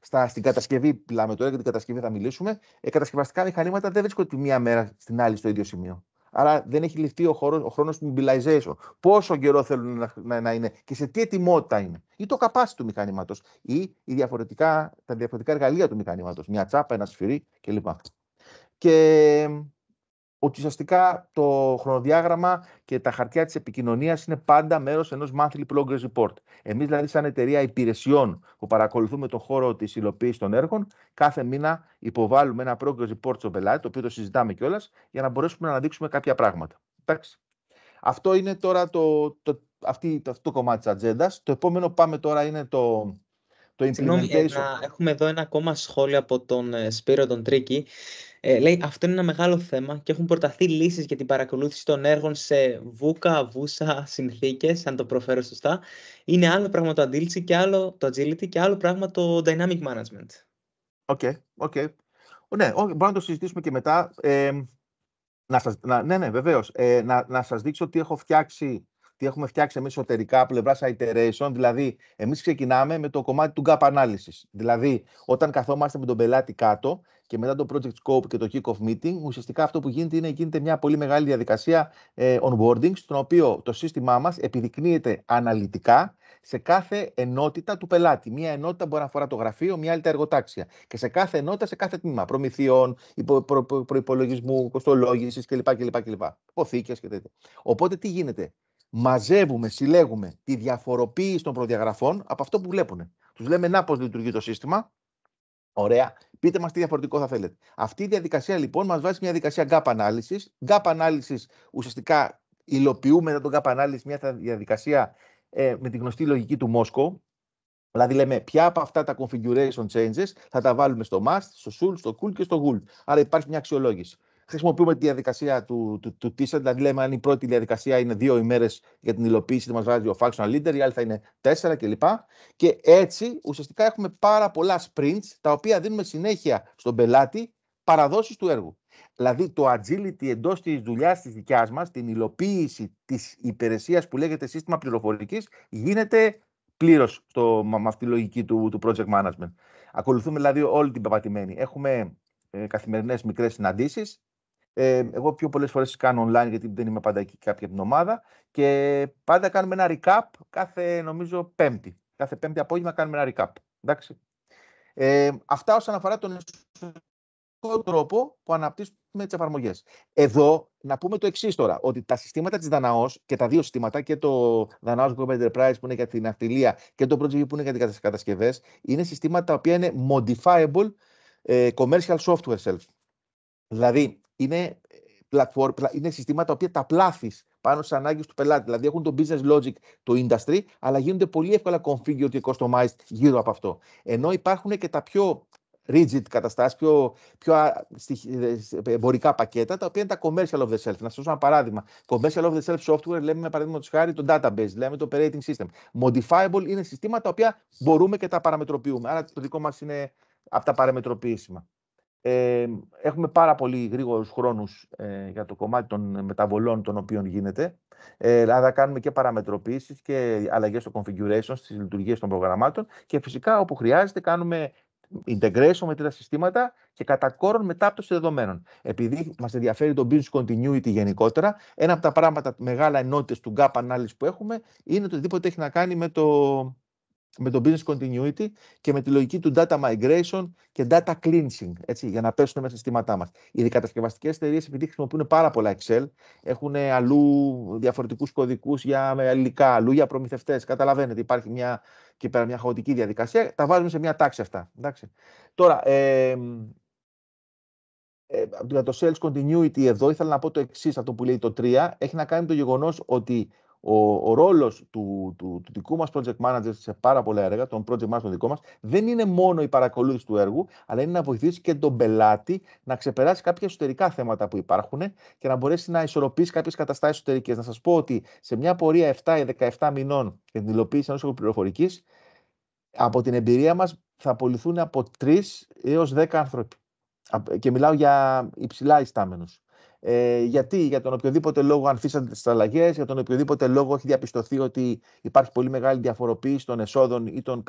Στα, στην κατασκευή, πλαμε τώρα για την κατασκευή θα μιλήσουμε, ε, κατασκευαστικά μηχανήματα δεν βρίσκονται τη μία μέρα στην άλλη στο ίδιο σημείο. Άρα δεν έχει ληφθεί ο, χώρος, ο χρόνος του mobilization. Πόσο καιρό θέλουν να, να, είναι και σε τι ετοιμότητα είναι. Ή το καπάσι του μηχανήματος ή οι διαφορετικά, τα διαφορετικά εργαλεία του μηχανήματος. Μια τσάπα, ένα σφυρί κλπ. Και ότι ουσιαστικά το χρονοδιάγραμμα και τα χαρτιά της επικοινωνίας είναι πάντα μέρος ενός monthly progress report. Εμείς δηλαδή σαν εταιρεία υπηρεσιών που παρακολουθούμε τον χώρο της υλοποίησης των έργων, κάθε μήνα υποβάλλουμε ένα progress report στον πελάτη, το οποίο το συζητάμε κιόλας, για να μπορέσουμε να αναδείξουμε κάποια πράγματα. Εντάξει. Αυτό είναι τώρα το, το, αυτή, το, αυτό το κομμάτι της ατζέντας. Το επόμενο πάμε τώρα είναι το, το implementation. έχουμε εδώ ένα ακόμα σχόλιο από τον ε, Σπύρο τον Τρίκη. Ε, λέει αυτό είναι ένα μεγάλο θέμα και έχουν προταθεί λύσεις για την παρακολούθηση των έργων σε βούκα, βούσα, συνθήκες, αν το προφέρω σωστά. Είναι άλλο πράγμα το αντίληψη και άλλο το, agility και άλλο πράγμα το dynamic management. Οκ, okay, οκ. Ναι, μπορούμε να το συζητήσουμε και μετά. ναι, ναι, βεβαίως. Ε, να, να σας δείξω τι έχω φτιάξει τι έχουμε φτιάξει εμείς εσωτερικά από πλευράς iteration. Δηλαδή, εμείς ξεκινάμε με το κομμάτι του gap analysis. Δηλαδή, όταν καθόμαστε με τον πελάτη κάτω και μετά το project scope και το kick-off meeting, ουσιαστικά αυτό που γίνεται είναι γίνεται μια πολύ μεγάλη διαδικασία ε, onboarding, στον οποίο το σύστημά μας επιδεικνύεται αναλυτικά σε κάθε ενότητα του πελάτη. Μία ενότητα μπορεί να αφορά το γραφείο, μία άλλη τα εργοτάξια. Και σε κάθε ενότητα, σε κάθε τμήμα προμηθειών, προ, προ, προπολογισμού, κοστολόγησης κλπ. κλπ, κλπ. και τέτοια. Οπότε τι γίνεται. Μαζεύουμε, συλλέγουμε τη διαφοροποίηση των προδιαγραφών από αυτό που βλέπουν. Τους λέμε να πώς λειτουργεί το σύστημα, Ωραία. Πείτε μας τι διαφορετικό θα θέλετε. Αυτή η διαδικασία λοιπόν μας βάζει μια διαδικασία gap ανάλυση. Gap ανάλυση ουσιαστικά υλοποιούμε μετά τον gap ανάλυση μια διαδικασία ε, με τη γνωστή λογική του Μόσκο. Δηλαδή λέμε ποια από αυτά τα configuration changes θα τα βάλουμε στο must, στο sul, στο cool και στο gold. Άρα υπάρχει μια αξιολόγηση χρησιμοποιούμε τη διαδικασία του, του, του t Δηλαδή, λέμε αν η πρώτη διαδικασία είναι δύο ημέρες για την υλοποίηση, μας βάζει ο functional leader, η άλλη θα είναι τέσσερα κλπ. Και έτσι ουσιαστικά έχουμε πάρα πολλά sprints τα οποία δίνουμε συνέχεια στον πελάτη παραδόσεις του έργου. Δηλαδή το agility εντός της δουλειάς της δικιάς μας, την υλοποίηση της υπηρεσίας που λέγεται σύστημα πληροφορικής, γίνεται πλήρως με αυτή τη λογική του, του project management. Ακολουθούμε δηλαδή όλη την πεπατημένη. Έχουμε ε, καθημερινές μικρές συναντήσεις ε, εγώ πιο πολλές φορές κάνω online γιατί δεν είμαι πάντα εκεί κάποια την ομάδα και πάντα κάνουμε ένα recap κάθε νομίζω πέμπτη. Κάθε πέμπτη απόγευμα κάνουμε ένα recap. Εντάξει. Ε, αυτά όσον αφορά τον τρόπο που αναπτύσσουμε τις εφαρμογές. Εδώ να πούμε το εξής τώρα, ότι τα συστήματα της ΔΑΝΑΟΣ και τα δύο συστήματα, και το ΔΑΝΑΟΣ Group Enterprise που είναι για την αυτιλία και το Project που είναι για τις κατασκευές, είναι συστήματα τα οποία είναι modifiable ε, commercial software self. Δηλαδή, είναι, platform, ε, είναι συστήματα τα οποία τα πλάθεις πάνω στις ανάγκες του πελάτη. Δηλαδή έχουν το business logic το industry, αλλά γίνονται πολύ εύκολα configured και customized γύρω από αυτό. Ενώ υπάρχουν και τα πιο rigid καταστάσεις, πιο, πιο ε, εμπορικά πακέτα, τα οποία είναι τα commercial of the self. Να σας δώσω ένα παράδειγμα. Commercial of the self software λέμε με παράδειγμα τους χάρη το database, λέμε το operating system. Modifiable είναι συστήματα τα οποία μπορούμε και τα παραμετροποιούμε. Άρα το δικό μας είναι από τα παραμετροποιήσιμα έχουμε πάρα πολύ γρήγορους χρόνους ε, για το κομμάτι των μεταβολών των οποίων γίνεται. Ε, κάνουμε και παραμετροποίησεις και αλλαγές στο configuration, στις λειτουργίες των προγραμμάτων και φυσικά όπου χρειάζεται κάνουμε integration με τα συστήματα και κατά κόρον μετάπτωση δεδομένων. Επειδή μας ενδιαφέρει το business continuity γενικότερα, ένα από τα πράγματα μεγάλα ενότητες του gap ανάλυση που έχουμε είναι οτιδήποτε έχει να κάνει με το, με το business continuity και με τη λογική του data migration και data cleansing, έτσι, για να πέσουν μέσα στα συστήματά μας. Οι κατασκευαστικέ εταιρείες, επειδή χρησιμοποιούν πάρα πολλά Excel, έχουν ε, αλλού διαφορετικούς κωδικούς για υλικά, αλλού για προμηθευτές. Καταλαβαίνετε, υπάρχει μια, και πέρα μια χαοτική διαδικασία. Τα βάζουμε σε μια τάξη αυτά. Εντάξει. Τώρα, ε, για το sales continuity εδώ ήθελα να πω το εξής, αυτό που λέει το 3, έχει να κάνει με το γεγονός ότι ο, ο ρόλος του, του, του, δικού μας project manager σε πάρα πολλά έργα, των project manager των δικό μας, δεν είναι μόνο η παρακολούθηση του έργου, αλλά είναι να βοηθήσει και τον πελάτη να ξεπεράσει κάποια εσωτερικά θέματα που υπάρχουν και να μπορέσει να ισορροπήσει κάποιες καταστάσεις εσωτερικές. Να σας πω ότι σε μια πορεία 7 ή 17 μηνών για την υλοποίηση ενός έργου πληροφορικής, από την εμπειρία μας θα απολυθούν από 3 έω 10 άνθρωποι. Και μιλάω για υψηλά ιστάμενους. Ε, γιατί για τον οποιοδήποτε λόγο ανθίσανται τις αλλαγές, για τον οποιοδήποτε λόγο έχει διαπιστωθεί ότι υπάρχει πολύ μεγάλη διαφοροποίηση των εσόδων ή των,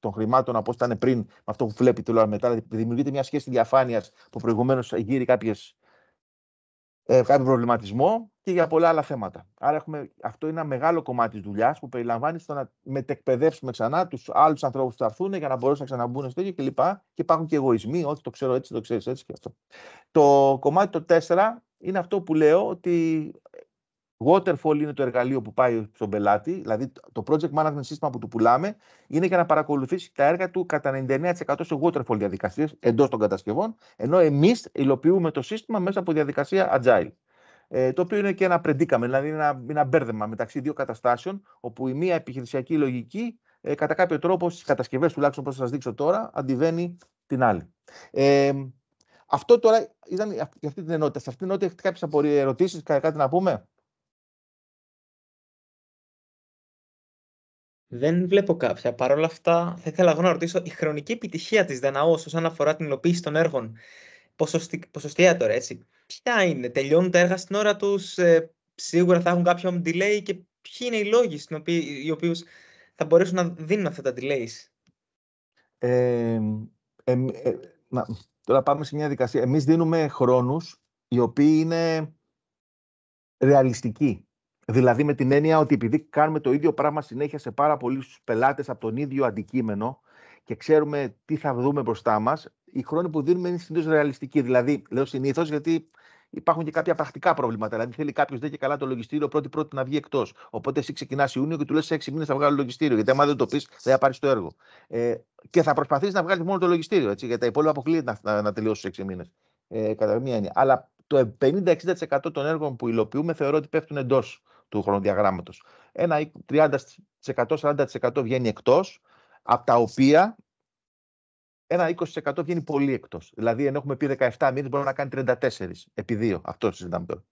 των χρημάτων από όσο ήταν πριν με αυτό που βλέπει το μετά. Δηλαδή δημιουργείται μια σχέση διαφάνειας που προηγουμένως γύρει κάποιες, ε, κάποιο προβληματισμό και για πολλά άλλα θέματα. Άρα έχουμε, αυτό είναι ένα μεγάλο κομμάτι της δουλειάς που περιλαμβάνει στο να μετεκπαιδεύσουμε ξανά τους άλλους ανθρώπους που θα έρθουν για να μπορέσουν να ξαναμπούν στο ίδιο κλπ. Και, υπάρχουν και εγωισμοί, ό,τι το ξέρω έτσι, το ξέρεις έτσι και αυτό. Το κομμάτι το 4 είναι αυτό που λέω ότι waterfall είναι το εργαλείο που πάει στον πελάτη, δηλαδή το project management σύστημα που του πουλάμε είναι για να παρακολουθήσει τα έργα του κατά 99% σε waterfall διαδικασίες εντός των κατασκευών, ενώ εμείς υλοποιούμε το σύστημα μέσα από διαδικασία agile. Ε, το οποίο είναι και ένα πρεντίκαμε, δηλαδή ένα, ένα μπέρδεμα μεταξύ δύο καταστάσεων, όπου η μία επιχειρησιακή λογική ε, κατά κάποιο τρόπο στις κατασκευές, τουλάχιστον όπως θα σας δείξω τώρα, αντιβαίνει την άλλη. Ε, αυτό τώρα ήταν για αυτή την ενότητα. Σε αυτή την ενότητα έχετε κάποιες ερωτήσει, κάτι να πούμε. Δεν βλέπω κάποια. Παρ' όλα αυτά, θα ήθελα να ρωτήσω η χρονική επιτυχία της ΔΕΝΑΟΣ όσον αφορά την υλοποίηση των έργων. Ποσοστι... Ποσοστιαία τώρα, έτσι ποια είναι, τελειώνουν τα έργα στην ώρα τους, ε, σίγουρα θα έχουν κάποιο delay και ποιοι είναι οι λόγοι στην οποία, οι οποίους θα μπορέσουν να δίνουν αυτά τα delays. Ε, ε, ε, να, τώρα πάμε σε μια δικασία. Εμείς δίνουμε χρόνους οι οποίοι είναι ρεαλιστικοί. Δηλαδή με την έννοια ότι επειδή κάνουμε το ίδιο πράγμα συνέχεια σε πάρα πολλούς πελάτες από τον ίδιο αντικείμενο και ξέρουμε τι θα δούμε μπροστά μας, οι χρόνοι που δίνουμε είναι συνήθως ρεαλιστικοί. Δηλαδή, λέω συνήθως γιατί υπάρχουν και κάποια πρακτικά προβλήματα. Δηλαδή, θέλει κάποιος δεν και καλά το λογιστήριο πρώτη-πρώτη να βγει εκτός. Οπότε εσύ ξεκινάς Ιούνιο και του λες: Σε έξι μήνες θα βγάλω λογιστήριο. Γιατί άμα δεν το πεις, δεν θα πάρεις το έργο. Ε, και θα προσπαθήσεις να βγάλεις μόνο το λογιστήριο. Έτσι, γιατί τα υπόλοιπα αποκλείεται να, να, να τελειώσεις σε έξι μήνες. Ε, κατά μία έννοια. Αλλά το 50-60% των έργων που υλοποιούμε θεωρώ ότι πέφτουν εντός του χρονοδιαγράμματος. Ένα 30-40% βγαίνει εκτός, από τα οποία ένα 20% βγαίνει πολύ εκτός. Δηλαδή, ενώ έχουμε πει 17 μήνες, μπορεί να κάνει 34 επί 2. Αυτό συζητάμε τώρα.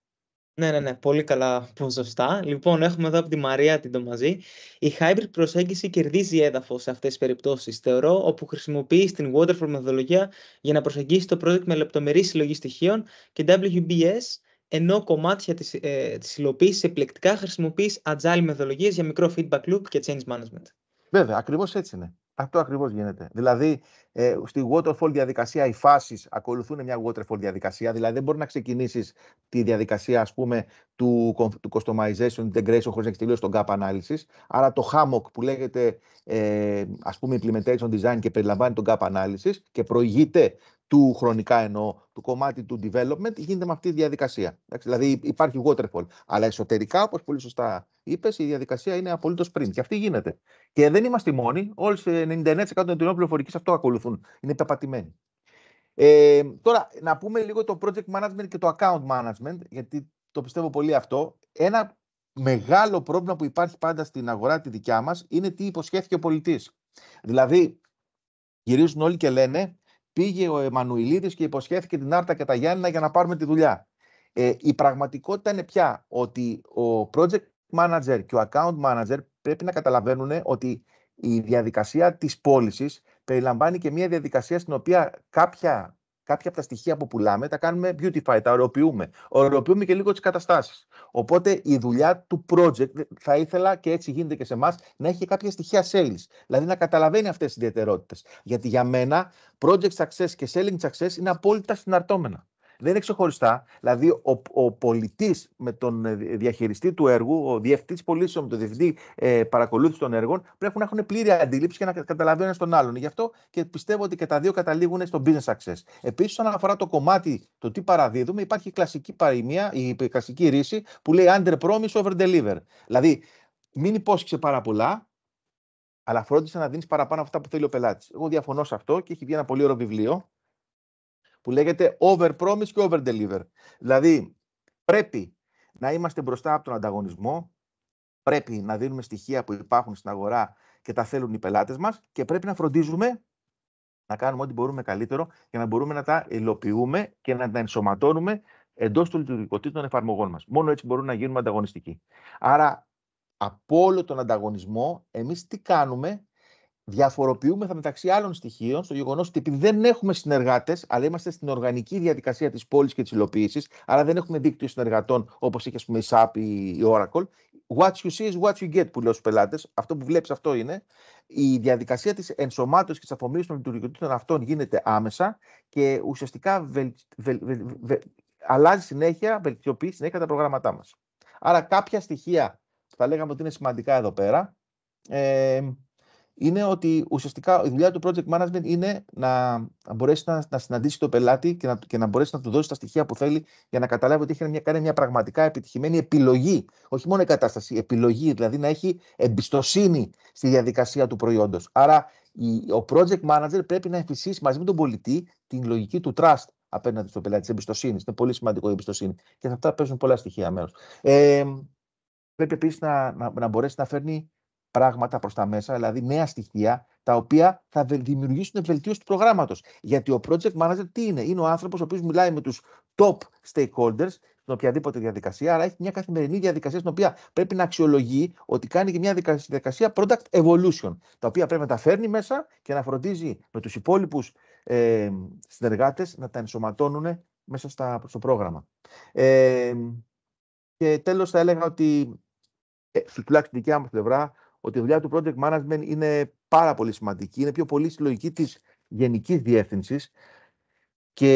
Ναι, ναι, ναι. Πολύ καλά [LAUGHS] ποσοστά. Λοιπόν, έχουμε εδώ από τη Μαρία την το μαζί. Η hybrid προσέγγιση κερδίζει έδαφος σε αυτές τις περιπτώσεις, θεωρώ, όπου χρησιμοποιείς την waterfall μεθοδολογία για να προσεγγίσεις το project με λεπτομερή συλλογή στοιχείων και WBS, ενώ κομμάτια της ε, της επιλεκτικά χρησιμοποιείς agile μεθοδολογίες για μικρό feedback loop και change management. Βέβαια, ακριβώς έτσι είναι. Αυτό ακριβώς γίνεται. Δηλαδή, ε, στη waterfall διαδικασία οι φάσεις ακολουθούν μια waterfall διαδικασία. Δηλαδή, δεν μπορεί να ξεκινήσεις τη διαδικασία ας πούμε, του, του customization, integration, χωρίς να έχεις τελειώσει τον gap analysis. Άρα, το hammock που λέγεται ε, ας πούμε implementation design και περιλαμβάνει τον gap analysis και προηγείται του χρονικά εννοώ, του κομμάτι του development, γίνεται με αυτή τη διαδικασία. Δηλαδή υπάρχει waterfall. Αλλά εσωτερικά, όπως πολύ σωστά είπες, η διαδικασία είναι απολύτως πριν. Και αυτή γίνεται. Και δεν είμαστε μόνοι. Όλοι σε 99% των εταιριών πληροφορική αυτό ακολουθούν. Είναι πεπατημένοι. Ε, τώρα, να πούμε λίγο το project management και το account management, γιατί το πιστεύω πολύ αυτό. Ένα μεγάλο πρόβλημα που υπάρχει πάντα στην αγορά τη δικιά μας είναι τι υποσχέθηκε ο πολιτής. Δηλαδή, γυρίζουν όλοι και λένε Πήγε ο Εμμανουηλίδης και υποσχέθηκε την Άρτα και τα για να πάρουμε τη δουλειά. Ε, η πραγματικότητα είναι πια ότι ο project manager και ο account manager πρέπει να καταλαβαίνουν ότι η διαδικασία της πώλησης περιλαμβάνει και μια διαδικασία στην οποία κάποια κάποια από τα στοιχεία που πουλάμε τα κάνουμε beautify, τα οροποιούμε. Οροποιούμε και λίγο τις καταστάσεις. Οπότε η δουλειά του project θα ήθελα και έτσι γίνεται και σε εμάς να έχει κάποια στοιχεία sales. Δηλαδή να καταλαβαίνει αυτές τις ιδιαιτερότητες. Γιατί για μένα project success και selling success είναι απόλυτα συναρτώμενα δεν είναι ξεχωριστά. Δηλαδή, ο, ο πολιτής με τον ε, διαχειριστή του έργου, ο διευθυντής πολίσεων με τον διευθυντή ε, παρακολούθησης των έργων, πρέπει να έχουν πλήρη αντίληψη και να καταλαβαίνουν στον άλλον. Γι' αυτό και πιστεύω ότι και τα δύο καταλήγουν στο business access. Επίσης, όσον αφορά το κομμάτι το τι παραδίδουμε, υπάρχει η κλασική παροιμία, η κλασική ρίση που λέει under promise over deliver. Δηλαδή, μην υπόσχεσαι πάρα πολλά, αλλά φρόντισε να δίνεις παραπάνω αυτά που θέλει ο πελάτης. Εγώ διαφωνώ σε αυτό και έχει βγει ένα πολύ ωραίο βιβλίο που λέγεται over promise και over deliver. Δηλαδή, πρέπει να είμαστε μπροστά από τον ανταγωνισμό, πρέπει να δίνουμε στοιχεία που υπάρχουν στην αγορά και τα θέλουν οι πελάτες μας και πρέπει να φροντίζουμε να κάνουμε ό,τι μπορούμε καλύτερο για να μπορούμε να τα υλοποιούμε και να τα ενσωματώνουμε εντός του λειτουργικότητων των εφαρμογών μας. Μόνο έτσι μπορούμε να γίνουμε ανταγωνιστικοί. Άρα, από όλο τον ανταγωνισμό, εμείς τι κάνουμε, θα μεταξύ άλλων στοιχείων στο γεγονός ότι επειδή δεν έχουμε συνεργάτες, αλλά είμαστε στην οργανική διαδικασία της πόλης και της υλοποίησης, αλλά δεν έχουμε δίκτυο συνεργατών όπως έχει πούμε, η SAP ή η Oracle. What you see is what you get, που λέω στους πελάτες. Αυτό που βλέπεις αυτό είναι. Η διαδικασία της ενσωμάτωσης και της απομείωση των λειτουργικότητων αυτών γίνεται άμεσα και ουσιαστικά βελ, βελ, βελ, αλλάζει συνέχεια, βελτιωποιεί συνέχεια τα προγράμματά μας. Άρα κάποια στοιχεία θα λέγαμε ότι είναι σημαντικά εδώ πέρα. Ε, είναι ότι ουσιαστικά η δουλειά του project management είναι να μπορέσει να, να συναντήσει το πελάτη και να, και να μπορέσει να του δώσει τα στοιχεία που θέλει για να καταλάβει ότι έχει μια, κάνει μια πραγματικά επιτυχημένη επιλογή. Όχι μόνο η κατάσταση, επιλογή, δηλαδή να έχει εμπιστοσύνη στη διαδικασία του προϊόντος. Άρα ο project manager πρέπει να εμφυσίσει μαζί με τον πολιτή την λογική του trust απέναντι στο πελάτη, της εμπιστοσύνης. Είναι πολύ σημαντικό η εμπιστοσύνη. Και αυτά παίζουν πολλά στοιχεία μέρος. Ε, πρέπει επίσης να, να, να μπορέσει να φέρνει πράγματα προς τα μέσα, δηλαδή νέα στοιχεία, τα οποία θα δημιουργήσουν βελτίωση του προγράμματος. Γιατί ο project manager τι είναι, είναι ο άνθρωπος ο οποίος μιλάει με τους top stakeholders στην οποιαδήποτε διαδικασία, άρα έχει μια καθημερινή διαδικασία στην οποία πρέπει να αξιολογεί ότι κάνει και μια διαδικασία product evolution, τα οποία πρέπει να τα φέρνει μέσα και να φροντίζει με τους υπόλοιπους ε, συνεργάτες να τα ενσωματώνουν μέσα στα, στο πρόγραμμα. Ε, και τέλος θα έλεγα ότι, ε, τουλάχιστον δικιά μου πλευρά, ότι η δουλειά του project management είναι πάρα πολύ σημαντική, είναι πιο πολύ στη λογική της γενικής διεύθυνσης και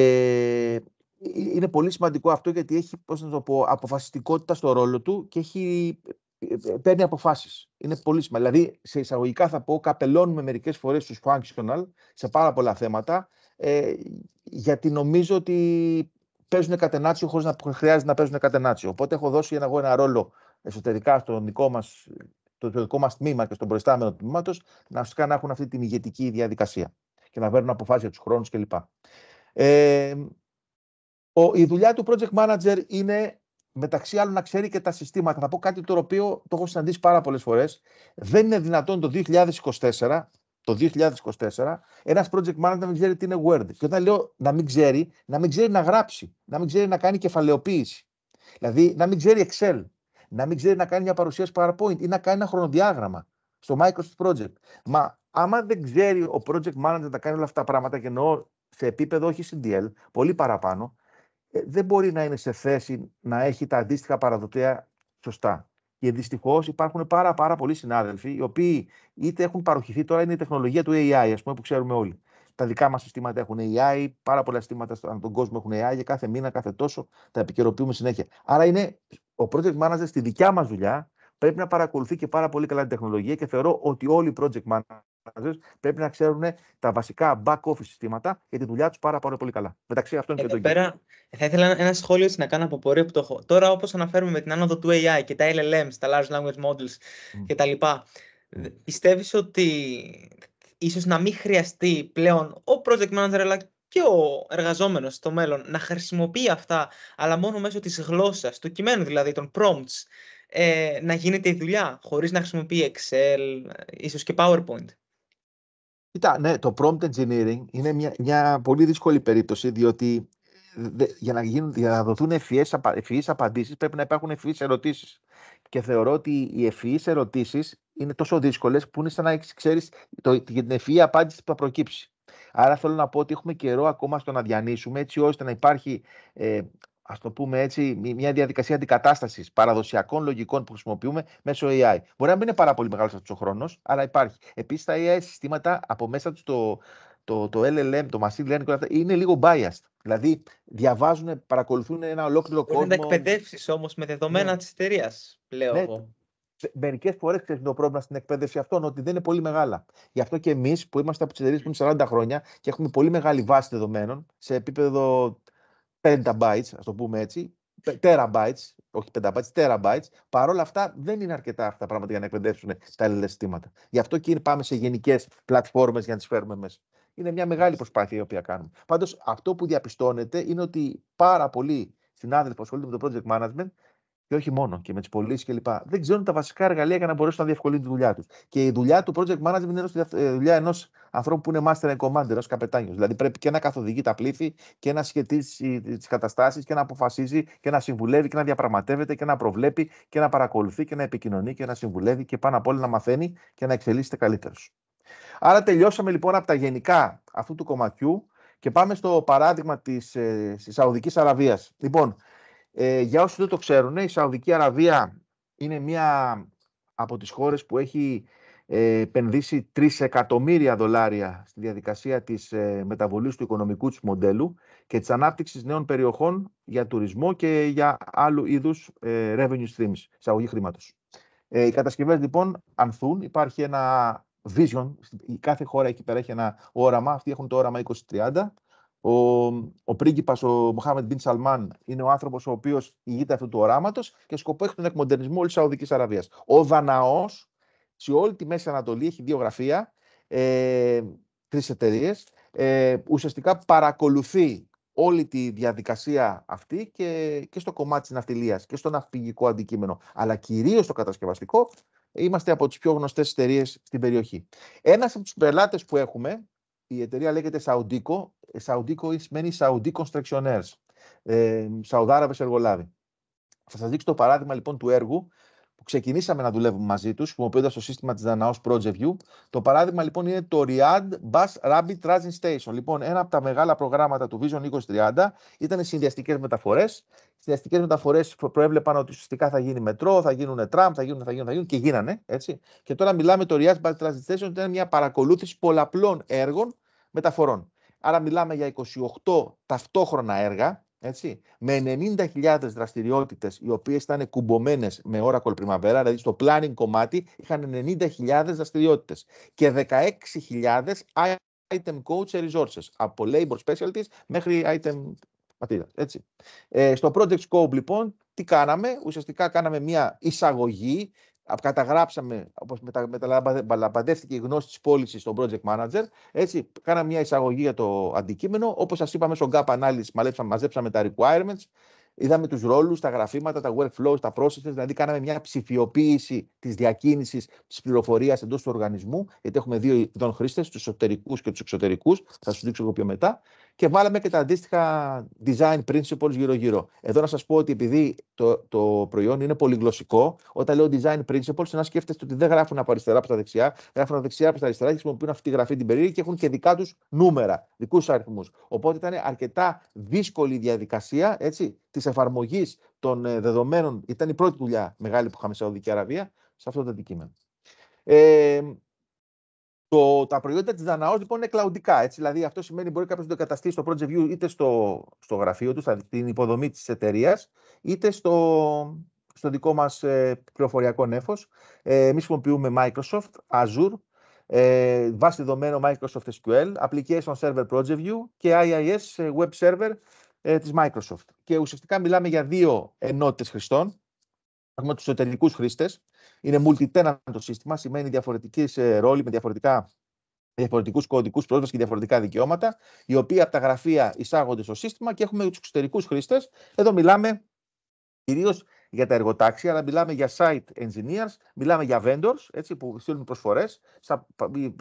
ε, είναι πολύ σημαντικό αυτό γιατί έχει πώς να το πω, αποφασιστικότητα στο ρόλο του και έχει, ε, ε, παίρνει αποφάσεις. Είναι πολύ σημαντικό. Δηλαδή, σε εισαγωγικά θα πω, καπελώνουμε μερικές φορές τους functional σε πάρα πολλά θέματα ε, γιατί νομίζω ότι παίζουν κατενάτσιο χωρίς να χρειάζεται να παίζουν κατενάτσιο. Οπότε έχω δώσει εγώ ένα ρόλο εσωτερικά στον δικό μας το δικό μας τμήμα και στον προϊστάμενο του τμήματος να ουσιαστικά να έχουν αυτή την ηγετική διαδικασία και να παίρνουν αποφάσεις για τους χρόνους κλπ. Ε, ο, η δουλειά του project manager είναι μεταξύ άλλων να ξέρει και τα συστήματα. Θα πω κάτι το οποίο το έχω συναντήσει πάρα πολλές φορές. Δεν είναι δυνατόν το 2024 το 2024, ένας project manager να μην ξέρει τι είναι Word. Και όταν λέω να μην ξέρει, να μην ξέρει να γράψει, να μην ξέρει να κάνει κεφαλαιοποίηση. Δηλαδή να μην ξέρει Excel, να μην ξέρει να κάνει μια παρουσίαση PowerPoint ή να κάνει ένα χρονοδιάγραμμα στο Microsoft Project. Μα άμα δεν ξέρει ο project manager να κάνει όλα αυτά τα πράγματα και εννοώ σε επίπεδο όχι CDL, πολύ παραπάνω, ε, δεν μπορεί να είναι σε θέση να έχει τα αντίστοιχα παραδοτέα σωστά. Και δυστυχώς υπάρχουν πάρα, πάρα πολλοί συνάδελφοι οι οποίοι είτε έχουν παροχηθεί τώρα, είναι η τεχνολογία του AI, ας πούμε, που ξέρουμε όλοι. Τα δικά μας συστήματα έχουν AI, πάρα πολλά συστήματα στον κόσμο έχουν AI και κάθε μήνα, κάθε τόσο τα επικαιροποιούμε συνέχεια. Άρα είναι ο project manager στη δικιά μας δουλειά πρέπει να παρακολουθεί και πάρα πολύ καλά την τεχνολογία και θεωρώ ότι όλοι οι project managers πρέπει να ξέρουν τα βασικά back office συστήματα για τη δουλειά τους πάρα, πάρα πολύ καλά. Μεταξύ αυτών και των πέρα, θα ήθελα ένα σχόλιο να κάνω από πορεία που το έχω. Τώρα, όπως αναφέρουμε με την άνοδο του AI και τα LLMs, τα Large Language Models mm. κτλ., mm. Ναι. πιστεύεις ότι ίσως να μην χρειαστεί πλέον ο project manager αλλά και ο εργαζόμενος στο μέλλον να χρησιμοποιεί αυτά, αλλά μόνο μέσω της γλώσσας, του κειμένου δηλαδή, των prompts, ε, να γίνεται η δουλειά, χωρίς να χρησιμοποιεί Excel, ίσως και PowerPoint. Κοιτά, ναι, το prompt engineering είναι μια, μια πολύ δύσκολη περίπτωση, διότι ε, για, να γίνουν, για να δοθούν ευφυείς απαντήσεις, πρέπει να υπάρχουν ευφυείς ερωτήσεις. Και θεωρώ ότι οι ευφυείς ερωτήσεις είναι τόσο δύσκολες που είναι σαν να ξέρει την ευφυή απάντηση που θα προκύψει. Άρα θέλω να πω ότι έχουμε καιρό ακόμα στο να διανύσουμε έτσι ώστε να υπάρχει ε, ας το πούμε έτσι, μια διαδικασία αντικατάστασης παραδοσιακών λογικών που χρησιμοποιούμε μέσω AI. Μπορεί να μην είναι πάρα πολύ μεγάλος αυτός ο χρόνος, αλλά υπάρχει. Επίσης, τα AI συστήματα από μέσα τους το, το, το LLM, το machine learning και όλα αυτά είναι λίγο biased. Δηλαδή, διαβάζουν, παρακολουθούν ένα ολόκληρο κόσμο. Είναι να εκπαιδεύσεις όμως με δεδομένα ναι. της εταιρείας, λέω ναι, εγώ μερικές φορές ξέρεις το πρόβλημα στην εκπαίδευση αυτών, ότι δεν είναι πολύ μεγάλα. Γι' αυτό και εμείς που είμαστε από τις εταιρείες που είναι 40 χρόνια και έχουμε πολύ μεγάλη βάση δεδομένων σε επίπεδο bytes, ας το πούμε έτσι, terabytes, όχι bytes, terabytes, παρόλα αυτά δεν είναι αρκετά αυτά τα πράγματα για να εκπαιδεύσουν τα ελληνικά Γι' αυτό και πάμε σε γενικές πλατφόρμες για να τις φέρουμε μέσα. Είναι μια μεγάλη προσπάθεια η οποία κάνουμε. Πάντως, αυτό που διαπιστώνεται είναι ότι πάρα πολλοί συνάδελφοι που ασχολούνται με το project management και όχι μόνο, και με τις πωλήσεις κλπ. Δεν ξέρουν τα βασικά εργαλεία για να μπορέσουν να διευκολύνουν τη δουλειά τους. Και η δουλειά του project management είναι η δουλειά ενός ανθρώπου που είναι master and commander, ενός καπετάνιο. Δηλαδή πρέπει και να καθοδηγεί τα πλήθη και να σχετίζει τις καταστάσεις και να αποφασίζει και να συμβουλεύει και να διαπραγματεύεται και να προβλέπει και να παρακολουθεί και να επικοινωνεί και να συμβουλεύει και πάνω απ' όλα να μαθαίνει και να εξελίσσεται καλύτερος. Άρα τελειώσαμε λοιπόν από τα γενικά αυτού του κομματιού και πάμε στο παράδειγμα της Σαουδικής Αραβίας. Λοιπόν, ε, για όσοι δεν το ξέρουν, ναι, η Σαουδική Αραβία είναι μία από τις χώρες που έχει ε, επενδύσει 3 εκατομμύρια δολάρια στη διαδικασία της ε, μεταβολής του οικονομικού της μοντέλου και της ανάπτυξης νέων περιοχών για τουρισμό και για άλλου είδους ε, revenue streams, εισαγωγή χρήματος. Ε, οι κατασκευές λοιπόν ανθούν, υπάρχει ένα vision, κάθε χώρα εκεί πέρα έχει ένα όραμα, αυτοί έχουν το όραμα 2030 ο, ο πρίγκιπας, ο Μοχάμεντ Μπιν Σαλμάν, είναι ο άνθρωπος ο οποίος ηγείται αυτού του οράματος και σκοπό έχει τον εκμοντερνισμό όλης της Σαουδικής Αραβίας. Ο Δαναός, σε όλη τη Μέση Ανατολή, έχει δύο γραφεία, ε, τρεις εταιρείες. Ε, ουσιαστικά παρακολουθεί όλη τη διαδικασία αυτή και, και στο κομμάτι της ναυτιλίας και στο ναυπηγικό αντικείμενο, αλλά κυρίως στο κατασκευαστικό, είμαστε από τις πιο γνωστές εταιρείες στην περιοχή. Ένας από τους πελάτες που έχουμε η εταιρεία λέγεται Σαουντίκο. Σαουντίκο σημαίνει Σαουντί Κονστρεξιονέρ. Σαουδάραβες εργολάβοι. Θα σας δείξω το παράδειγμα λοιπόν του έργου που ξεκινήσαμε να δουλεύουμε μαζί τους, χρησιμοποιώντας το σύστημα της Danaos Project View. Το παράδειγμα λοιπόν είναι το RIAD Bus Rabbit Transit Station. Λοιπόν, ένα από τα μεγάλα προγράμματα του Vision 2030 ήταν συνδυαστικές μεταφορές. Συνδυαστικές μεταφορές προέβλεπαν ότι ουσιαστικά θα γίνει μετρό, θα γίνουν τραμ, θα γίνουν, θα γίνουν, θα γίνουν και γίνανε. Έτσι. Και τώρα μιλάμε το Riyadh Bus Transit Station, ήταν μια παρακολούθηση πολλαπλών έργων μεταφορών. Άρα μιλάμε για 28 ταυτόχρονα έργα, έτσι, με 90.000 δραστηριότητες οι οποίες ήταν κουμπωμένες με Oracle Primavera, δηλαδή στο planning κομμάτι είχαν 90.000 δραστηριότητες και 16.000 item coach resources, από labor specialties μέχρι item έτσι. Ε, στο project scope λοιπόν, τι κάναμε, ουσιαστικά κάναμε μια εισαγωγή καταγράψαμε, όπως μεταλαμπαδεύτηκε η γνώση της πώλησης στον project manager. Έτσι, κάναμε μια εισαγωγή για το αντικείμενο. Όπως σας είπαμε, στο gap analysis, μαζέψαμε, τα requirements, είδαμε τους ρόλους, τα γραφήματα, τα workflows, τα processes. Δηλαδή, κάναμε μια ψηφιοποίηση της διακίνησης της πληροφορίας εντός του οργανισμού, γιατί έχουμε δύο ειδών χρήστες, τους εσωτερικούς και τους εξωτερικούς. Θα σου δείξω εγώ πιο μετά και βάλαμε και τα αντίστοιχα design principles γύρω-γύρω. Εδώ να σας πω ότι επειδή το, το προϊόν είναι πολυγλωσσικό, όταν λέω design principles, να σκέφτεστε ότι δεν γράφουν από αριστερά από τα δεξιά, γράφουν από δεξιά προς τα αριστερά και χρησιμοποιούν αυτή τη γραφή την περίεργη και έχουν και δικά τους νούμερα, δικούς αριθμούς. Οπότε ήταν αρκετά δύσκολη η διαδικασία της εφαρμογής εφαρμογής των ε, δεδομένων. Ήταν η πρώτη δουλειά μεγάλη που είχαμε σε Σαουδική Αραβία σε αυτό το αντικείμενο. Ε, το, τα προϊόντα της Δαναό λοιπόν είναι κλαουντικά. Έτσι, δηλαδή αυτό σημαίνει μπορεί κάποιος να το εγκαταστήσει στο project view είτε στο, στο γραφείο του, στην υποδομή της εταιρείας, είτε στο, στο δικό μας ε, πληροφοριακό νέφος. Ε, Εμείς χρησιμοποιούμε Microsoft, Azure, ε, βάση δεδομένο Microsoft SQL, Application Server Project View και IIS ε, Web Server ε, της Microsoft. Και ουσιαστικά μιλάμε για δύο ενότητες χρηστών, έχουμε του εταιρικού χρηστε χρήστε. Είναι multi-tenant το σύστημα, σημαίνει διαφορετικές ε, ρόλοι με διαφορετικά διαφορετικούς κωδικούς πρόσβασης και διαφορετικά δικαιώματα, οι οποίοι από τα γραφεία εισάγονται στο σύστημα και έχουμε τους εξωτερικούς χρήστες. Εδώ μιλάμε κυρίως για τα εργοτάξια, αλλά μιλάμε για site engineers, μιλάμε για vendors έτσι, που στείλουν προσφορές,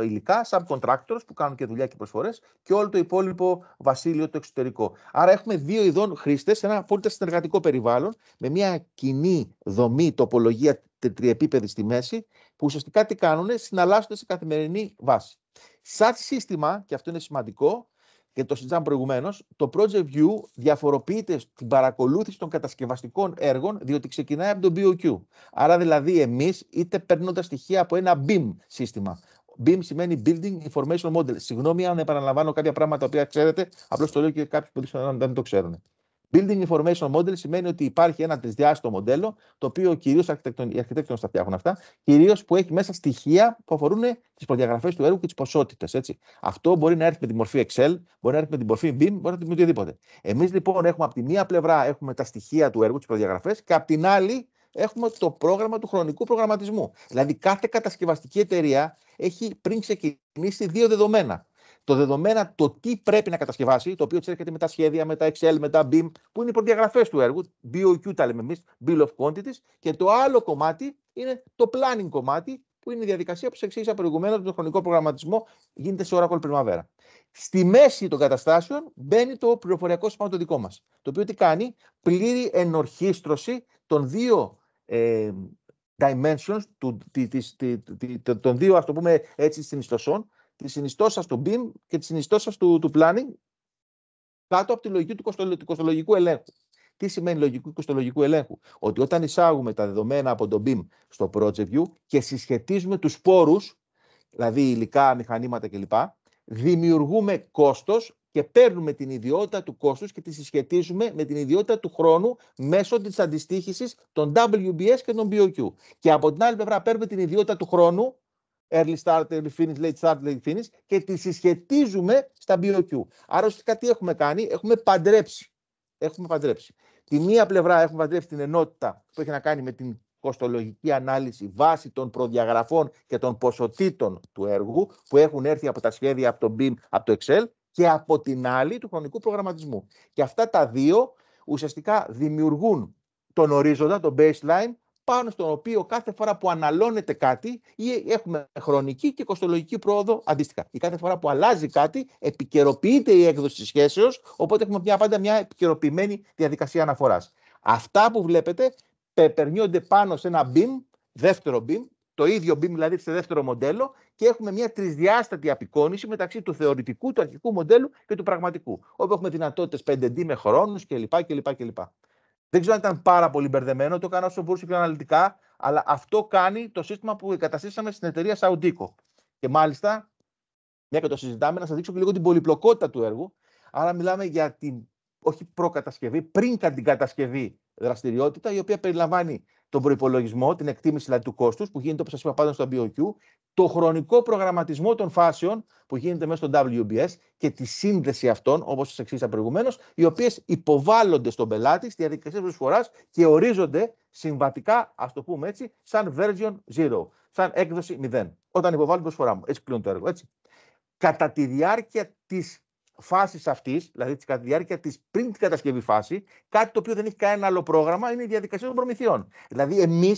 υλικά, subcontractors που κάνουν και δουλειά και προσφορές και όλο το υπόλοιπο βασίλειο το εξωτερικό. Άρα έχουμε δύο ειδών χρήστες ένα απόλυτα συνεργατικό περιβάλλον με μια κοινή δομή, τοπολογία τριεπίπεδη στη μέση, που ουσιαστικά τι κάνουν, συναλλάσσονται σε καθημερινή βάση. Σαν σύστημα, και αυτό είναι σημαντικό, και το συζητάμε προηγουμένως, το project view διαφοροποιείται στην παρακολούθηση των κατασκευαστικών έργων, διότι ξεκινάει από το BOQ. Άρα, δηλαδή, εμείς είτε παίρνουμε στοιχεία από ένα BIM σύστημα. BIM σημαίνει Building Information Model. Συγγνώμη αν επαναλαμβάνω κάποια πράγματα που ξέρετε, απλώς το λέω και κάποιοι που δεν το ξέρουν. Building information model σημαίνει ότι υπάρχει ένα τρισδιάστο μοντέλο, το οποίο κυρίως οι αρχιτέκτονε τα φτιάχνουν αυτά, κυρίως που έχει μέσα στοιχεία που αφορούν τις προδιαγραφές του έργου και τις ποσότητες. Αυτό μπορεί να έρθει με τη μορφή Excel, μπορεί να έρθει με τη μορφή BIM, μπορεί να έρθει με οτιδήποτε. Εμείς λοιπόν έχουμε από τη μία πλευρά έχουμε τα στοιχεία του έργου, τις προδιαγραφές, και από την άλλη έχουμε το πρόγραμμα του χρονικού προγραμματισμού. Δηλαδή κάθε κατασκευαστική εταιρεία έχει πριν ξεκινήσει δύο δεδομένα το δεδομένα το τι πρέπει να κατασκευάσει, το οποίο έρχεται με τα σχέδια, με τα Excel, με τα BIM, που είναι οι προδιαγραφές του έργου, BOQ τα λέμε εμείς, Bill of Quantities, και το άλλο κομμάτι είναι το planning κομμάτι, που είναι η διαδικασία που σα εξήγησα προηγουμένως, τον χρονικό προγραμματισμό γίνεται σε Oracle Primavera. Στη μέση των καταστάσεων μπαίνει το πληροφοριακό σύστημα το δικό μας. Το οποίο τι κάνει, πλήρη ενορχίστρωση των δύο ε, dimensions, των δύο ας το πούμε έτσι συνιστοσών, τη συνιστόσα του BIM και τη συνιστόσα του, του planning κάτω από τη λογική του κοστολογικού ελέγχου. Τι σημαίνει λογικού κοστολογικού ελέγχου, Ότι όταν εισάγουμε τα δεδομένα από τον BIM στο project view και συσχετίζουμε τους πόρους, δηλαδή υλικά, μηχανήματα κλπ., δημιουργούμε κόστος και παίρνουμε την ιδιότητα του κόστους και τη συσχετίζουμε με την ιδιότητα του χρόνου μέσω της αντιστοίχησης των WBS και των BOQ. Και από την άλλη πλευρά παίρνουμε την ιδιότητα του χρόνου early start, early finish, late start, late finish και τη συσχετίζουμε στα BOQ. Άρα ουσιαστικά τι έχουμε κάνει, έχουμε παντρέψει. Έχουμε παντρέψει. Τη μία πλευρά έχουμε παντρέψει την ενότητα που έχει να κάνει με την κοστολογική ανάλυση βάσει των προδιαγραφών και των ποσοτήτων του έργου που έχουν έρθει από τα σχέδια, από το BIM, από το Excel και από την άλλη του χρονικού προγραμματισμού. Και αυτά τα δύο ουσιαστικά δημιουργούν τον ορίζοντα, τον baseline, πάνω στον οποίο κάθε φορά που αναλώνεται κάτι ή έχουμε χρονική και κοστολογική πρόοδο αντίστοιχα. Και κάθε φορά που αλλάζει κάτι, επικαιροποιείται η έκδοση σχέσεως, οπότε έχουμε μια, πάντα μια επικαιροποιημένη διαδικασία αναφοράς. Αυτά που βλέπετε περνιόνται πάνω σε ένα BIM, δεύτερο BIM, το ίδιο BIM δηλαδή σε δεύτερο μοντέλο και έχουμε μια τρισδιάστατη απεικόνηση μεταξύ του θεωρητικού, του αρχικού μοντέλου και του πραγματικού, όπου δυνατότητε δυνατότητες 5D με χρόνους κλπ, κλπ. Δεν ξέρω αν ήταν πάρα πολύ μπερδεμένο, το έκανα όσο μπορούσε πιο αναλυτικά, αλλά αυτό κάνει το σύστημα που εγκαταστήσαμε στην εταιρεία Σαουντίκο. Και μάλιστα, μια και το συζητάμε, να σας δείξω και λίγο την πολυπλοκότητα του έργου. Άρα, μιλάμε για την όχι προκατασκευή, πριν την κατασκευή δραστηριότητα, η οποία περιλαμβάνει τον προπολογισμό, την εκτίμηση δηλαδή του κόστους που γίνεται όπως σας είπα πάντα στο BOQ, το χρονικό προγραμματισμό των φάσεων που γίνεται μέσα στο WBS και τη σύνδεση αυτών, όπως σας εξήγησα προηγουμένως, οι οποίες υποβάλλονται στον πελάτη στη διαδικασία προσφοράς και ορίζονται συμβατικά, ας το πούμε έτσι, σαν version 0, σαν έκδοση 0. Όταν υποβάλλουν προσφορά μου. Έτσι κλείνω το έργο. Έτσι. Κατά τη διάρκεια της φάσης αυτής, δηλαδή κατά τη διάρκεια της πριν την κατασκευή φάση, κάτι το οποίο δεν έχει κανένα άλλο πρόγραμμα, είναι η διαδικασία των προμηθειών. Δηλαδή, εμείς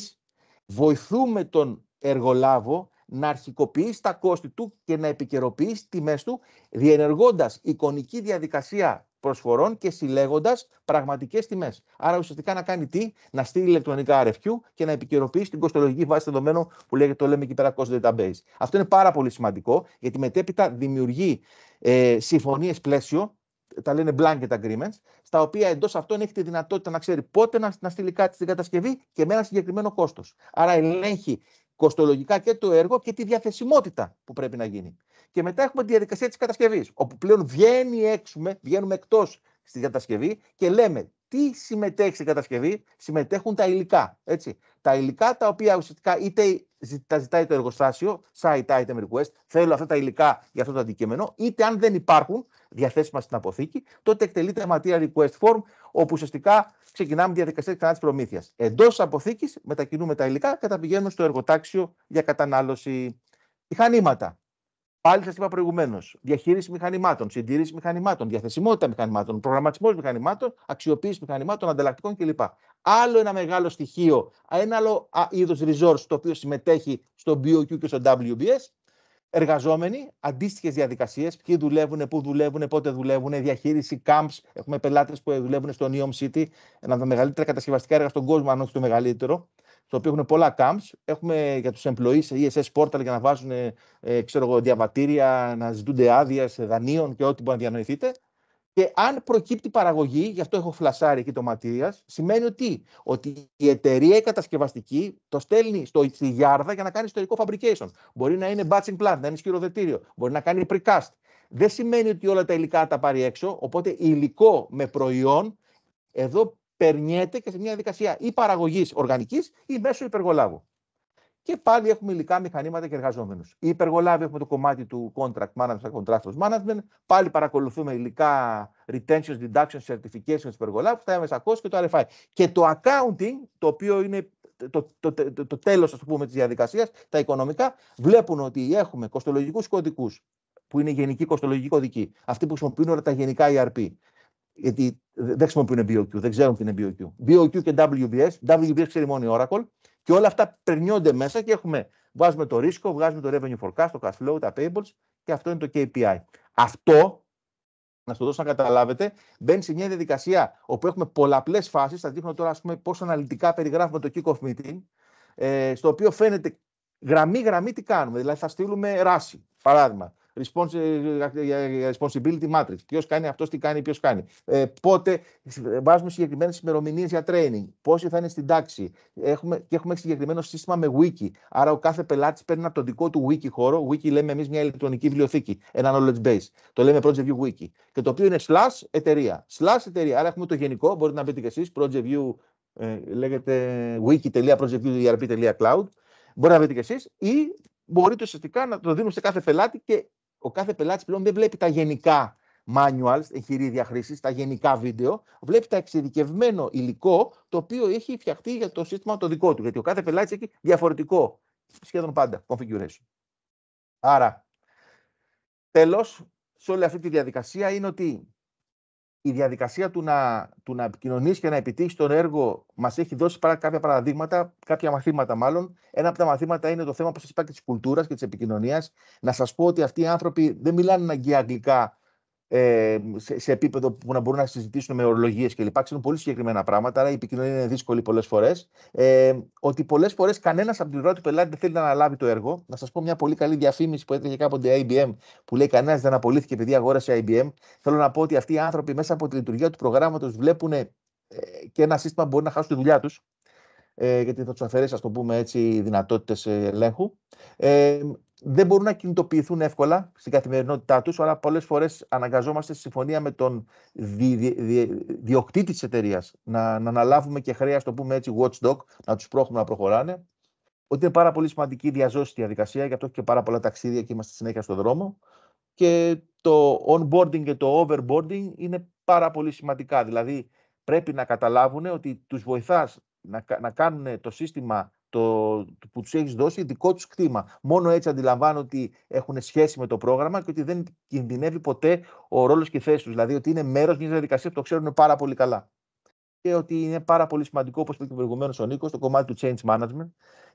βοηθούμε τον εργολάβο να αρχικοποιήσει τα κόστη του και να επικαιροποιήσει τιμές του, διενεργώντας εικονική διαδικασία προσφορών και συλλέγοντας πραγματικές τιμές. Άρα ουσιαστικά να κάνει τι, να στείλει ηλεκτρονικά RFQ και να επικαιροποιήσει την κοστολογική βάση δεδομένων που λέγεται, το λέμε εκεί πέρα cost database. Αυτό είναι πάρα πολύ σημαντικό γιατί μετέπειτα δημιουργεί ε, συμφωνίες πλαίσιο τα λένε blanket agreements, στα οποία εντός αυτών έχει τη δυνατότητα να ξέρει πότε να, να στείλει κάτι στην κατασκευή και με ένα συγκεκριμένο κόστος. Άρα ελέγχει κοστολογικά και το έργο και τη διαθεσιμότητα που πρέπει να γίνει. Και μετά έχουμε τη διαδικασία της κατασκευής, όπου πλέον βγαίνει έξουμε, βγαίνουμε εκτός στη κατασκευή και λέμε τι συμμετέχει στην κατασκευή, συμμετέχουν τα υλικά. Έτσι. Τα υλικά τα οποία ουσιαστικά είτε τα ζητάει το εργοστάσιο, site item request, θέλω αυτά τα υλικά για αυτό το αντικείμενο, είτε αν δεν υπάρχουν διαθέσιμα στην αποθήκη, τότε εκτελείται material request form, όπου ουσιαστικά ξεκινάμε διαδικασία ξανά τη προμήθειας. Εντός αποθήκης μετακινούμε τα υλικά και τα πηγαίνουμε στο εργοτάξιο για κατανάλωση. Μηχανήματα. Πάλι σας είπα προηγουμένως. Διαχείριση μηχανημάτων, συντήρηση μηχανημάτων, διαθεσιμότητα μηχανημάτων, προγραμματισμός μηχανημάτων, αξιοποίηση μηχανημάτων, ανταλλακτικών κλπ. Άλλο ένα μεγάλο στοιχείο, ένα άλλο είδος resource το οποίο συμμετέχει στο BOQ και στο WBS. Εργαζόμενοι, αντίστοιχες διαδικασίες, ποιοι δουλεύουν, πού δουλεύουν, πότε δουλεύουν, διαχείριση camps. Έχουμε πελάτες που δουλεύουν στο Neom City, ένα από τα μεγαλύτερα κατασκευαστικά έργα στον κόσμο, αν όχι το μεγαλύτερο στο οποίο έχουν πολλά camps. Έχουμε για τους employees ESS portal για να βάζουν ε, ξέρω, διαβατήρια, να ζητούνται άδεια δανείων και ό,τι μπορεί να διανοηθείτε. Και αν προκύπτει παραγωγή, γι' αυτό έχω φλασάρει εκεί το ματήρια, σημαίνει ότι, ότι η εταιρεία κατασκευαστική το στέλνει στο, στη Γιάρδα για να κάνει ιστορικό fabrication. Μπορεί να είναι batching plant, να είναι σκυροδετήριο, μπορεί να κάνει precast. Δεν σημαίνει ότι όλα τα υλικά τα πάρει έξω, οπότε υλικό με προϊόν εδώ περνιέται και σε μια διαδικασία ή παραγωγής οργανικής ή μέσω υπεργολάβου. Και πάλι έχουμε υλικά μηχανήματα και εργαζόμενους. Οι υπεργολάβοι έχουμε το κομμάτι του contract management, contract management. Πάλι παρακολουθούμε υλικά retention, deduction, certification του υπεργολάβους, τα MSA και το RFI. Και το accounting, το οποίο είναι το, το, το, το τέλο, πούμε, της διαδικασίας, τα οικονομικά, βλέπουν ότι έχουμε κοστολογικούς κωδικούς, που είναι γενικοί κοστολογικοί κωδικοί, αυτοί που χρησιμοποιούν όλα τα γενικά ERP γιατί δεν χρησιμοποιούν BOQ, δεν ξέρουν τι είναι BOQ. BOQ και WBS, WBS ξέρει μόνο η Oracle και όλα αυτά περνιόνται μέσα και έχουμε, βάζουμε το ρίσκο, βγάζουμε το revenue forecast, το cash flow, τα payables και αυτό είναι το KPI. Αυτό, να το δώσω να καταλάβετε, μπαίνει σε μια διαδικασία όπου έχουμε πολλαπλές φάσεις. Θα δείχνω τώρα ας πούμε, πόσο αναλυτικά περιγράφουμε το kick-off meeting, ε, στο οποίο φαίνεται γραμμή-γραμμή τι κάνουμε. Δηλαδή θα στείλουμε ράση, παράδειγμα responsibility matrix. Ποιος κάνει αυτός, τι κάνει, ποιος κάνει. Ε, πότε βάζουμε συγκεκριμένες ημερομηνίες για training. Πόσοι θα είναι στην τάξη. Έχουμε, και έχουμε συγκεκριμένο σύστημα με wiki. Άρα ο κάθε πελάτης παίρνει από τον δικό του wiki χώρο. Wiki λέμε εμείς μια ηλεκτρονική βιβλιοθήκη. Ένα knowledge base. Το λέμε Project View Wiki. Και το οποίο είναι slash εταιρεία. Slash εταιρεία. Άρα έχουμε το γενικό, μπορείτε να μπείτε και εσείς. Project View ε, λέγεται wiki.projectview.erp.cloud. Μπορείτε να μπείτε και εσείς ή μπορείτε ουσιαστικά να το δίνουμε σε κάθε πελάτη και ο κάθε πελάτης πλέον δεν βλέπει τα γενικά manuals, εγχειρίδια χρήσης, τα γενικά βίντεο, βλέπει τα εξειδικευμένο υλικό το οποίο έχει φτιαχτεί για το σύστημα το δικό του. Γιατί ο κάθε πελάτης έχει διαφορετικό σχεδόν πάντα configuration. Άρα, τέλος, σε όλη αυτή τη διαδικασία είναι ότι η διαδικασία του να, του να επικοινωνήσει και να επιτύχεις τον έργο μας έχει δώσει παρά κάποια παραδείγματα, κάποια μαθήματα μάλλον. Ένα από τα μαθήματα είναι το θέμα, όπως σας είπα, της κουλτούρας και της επικοινωνίας. Να σας πω ότι αυτοί οι άνθρωποι δεν μιλάνε αγγλικά ε, σε, σε, επίπεδο που να μπορούν να συζητήσουν με ορολογίες κλπ. Ξέρουν πολύ συγκεκριμένα πράγματα, άρα η επικοινωνία είναι δύσκολη πολλές φορές. Ε, ότι πολλές φορές κανένας από την πλευρά του πελάτη δεν θέλει να αναλάβει το έργο. Να σας πω μια πολύ καλή διαφήμιση που έτρεχε κάποτε η IBM, που λέει Κανένας δεν απολύθηκε επειδή αγόρασε IBM. Θέλω να πω ότι αυτοί οι άνθρωποι μέσα από τη λειτουργία του προγράμματος βλέπουν ε, και ένα σύστημα που μπορεί να χάσουν τη δουλειά τους. Ε, γιατί θα τους αφαιρέσει, ας το πούμε έτσι, δυνατότητες ελέγχου. Ε, δεν μπορούν να κινητοποιηθούν εύκολα στην καθημερινότητά τους, αλλά πολλές φορές αναγκαζόμαστε στη συμφωνία με τον δι, διοκτήτη της εταιρείας να, να αναλάβουμε και χρέα, το πούμε έτσι, watchdog, να τους πρόχουμε να προχωράνε. Ότι είναι πάρα πολύ σημαντική η διαζώση διαδικασία, γι' αυτό και πάρα πολλά ταξίδια και είμαστε συνέχεια στον δρόμο. Και το onboarding και το overboarding είναι πάρα πολύ σημαντικά. Δηλαδή, πρέπει να καταλάβουν ότι τους βοηθάς να, να κάνουν το σύστημα το, που τους έχεις δώσει δικό τους κτήμα. Μόνο έτσι αντιλαμβάνω ότι έχουν σχέση με το πρόγραμμα και ότι δεν κινδυνεύει ποτέ ο ρόλος και η θέση τους. Δηλαδή ότι είναι μέρος μιας διαδικασίας που το ξέρουν πάρα πολύ καλά. Και ότι είναι πάρα πολύ σημαντικό, όπως είπε και προηγουμένως ο Νίκος, το κομμάτι του change management,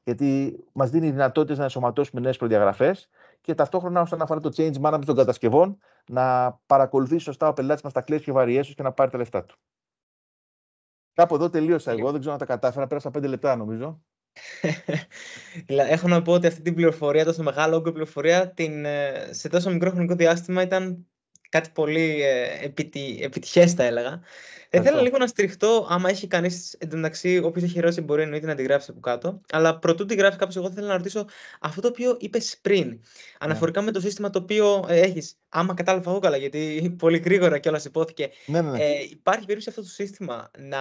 γιατί μας δίνει δυνατότητες να ενσωματώσουμε νέες προδιαγραφές και ταυτόχρονα όσον αφορά το change management των κατασκευών, να παρακολουθεί σωστά ο πελάτης μας τα κλέσει και και να πάρει τα λεφτά του. Κάπου εδώ τελείωσα εγώ, δεν ξέρω αν τα κατάφερα, πέρασα πέντε λεπτά νομίζω. Έχω να πω ότι αυτή την πληροφορία, τόσο μεγάλο όγκο πληροφορία, την, ε, σε τόσο μικρό χρονικό διάστημα ήταν κάτι πολύ ε, θα έλεγα. Θα ήθελα λίγο να στριχτώ άμα έχει κανείς εντωμεταξύ, όποιος έχει ρώσει μπορεί εννοείται να τη γράψει από κάτω. Αλλά προτού τη γράψει κάποιος, εγώ θέλω να ρωτήσω αυτό το οποίο είπες πριν. Ναι. Αναφορικά με το σύστημα το οποίο ε, έχεις. Άμα κατάλαβα εγώ καλά, γιατί [LAUGHS] πολύ γρήγορα κιόλας υπόθηκε. Ναι, ναι, ναι. Ε, υπάρχει περίπτωση αυτό το σύστημα να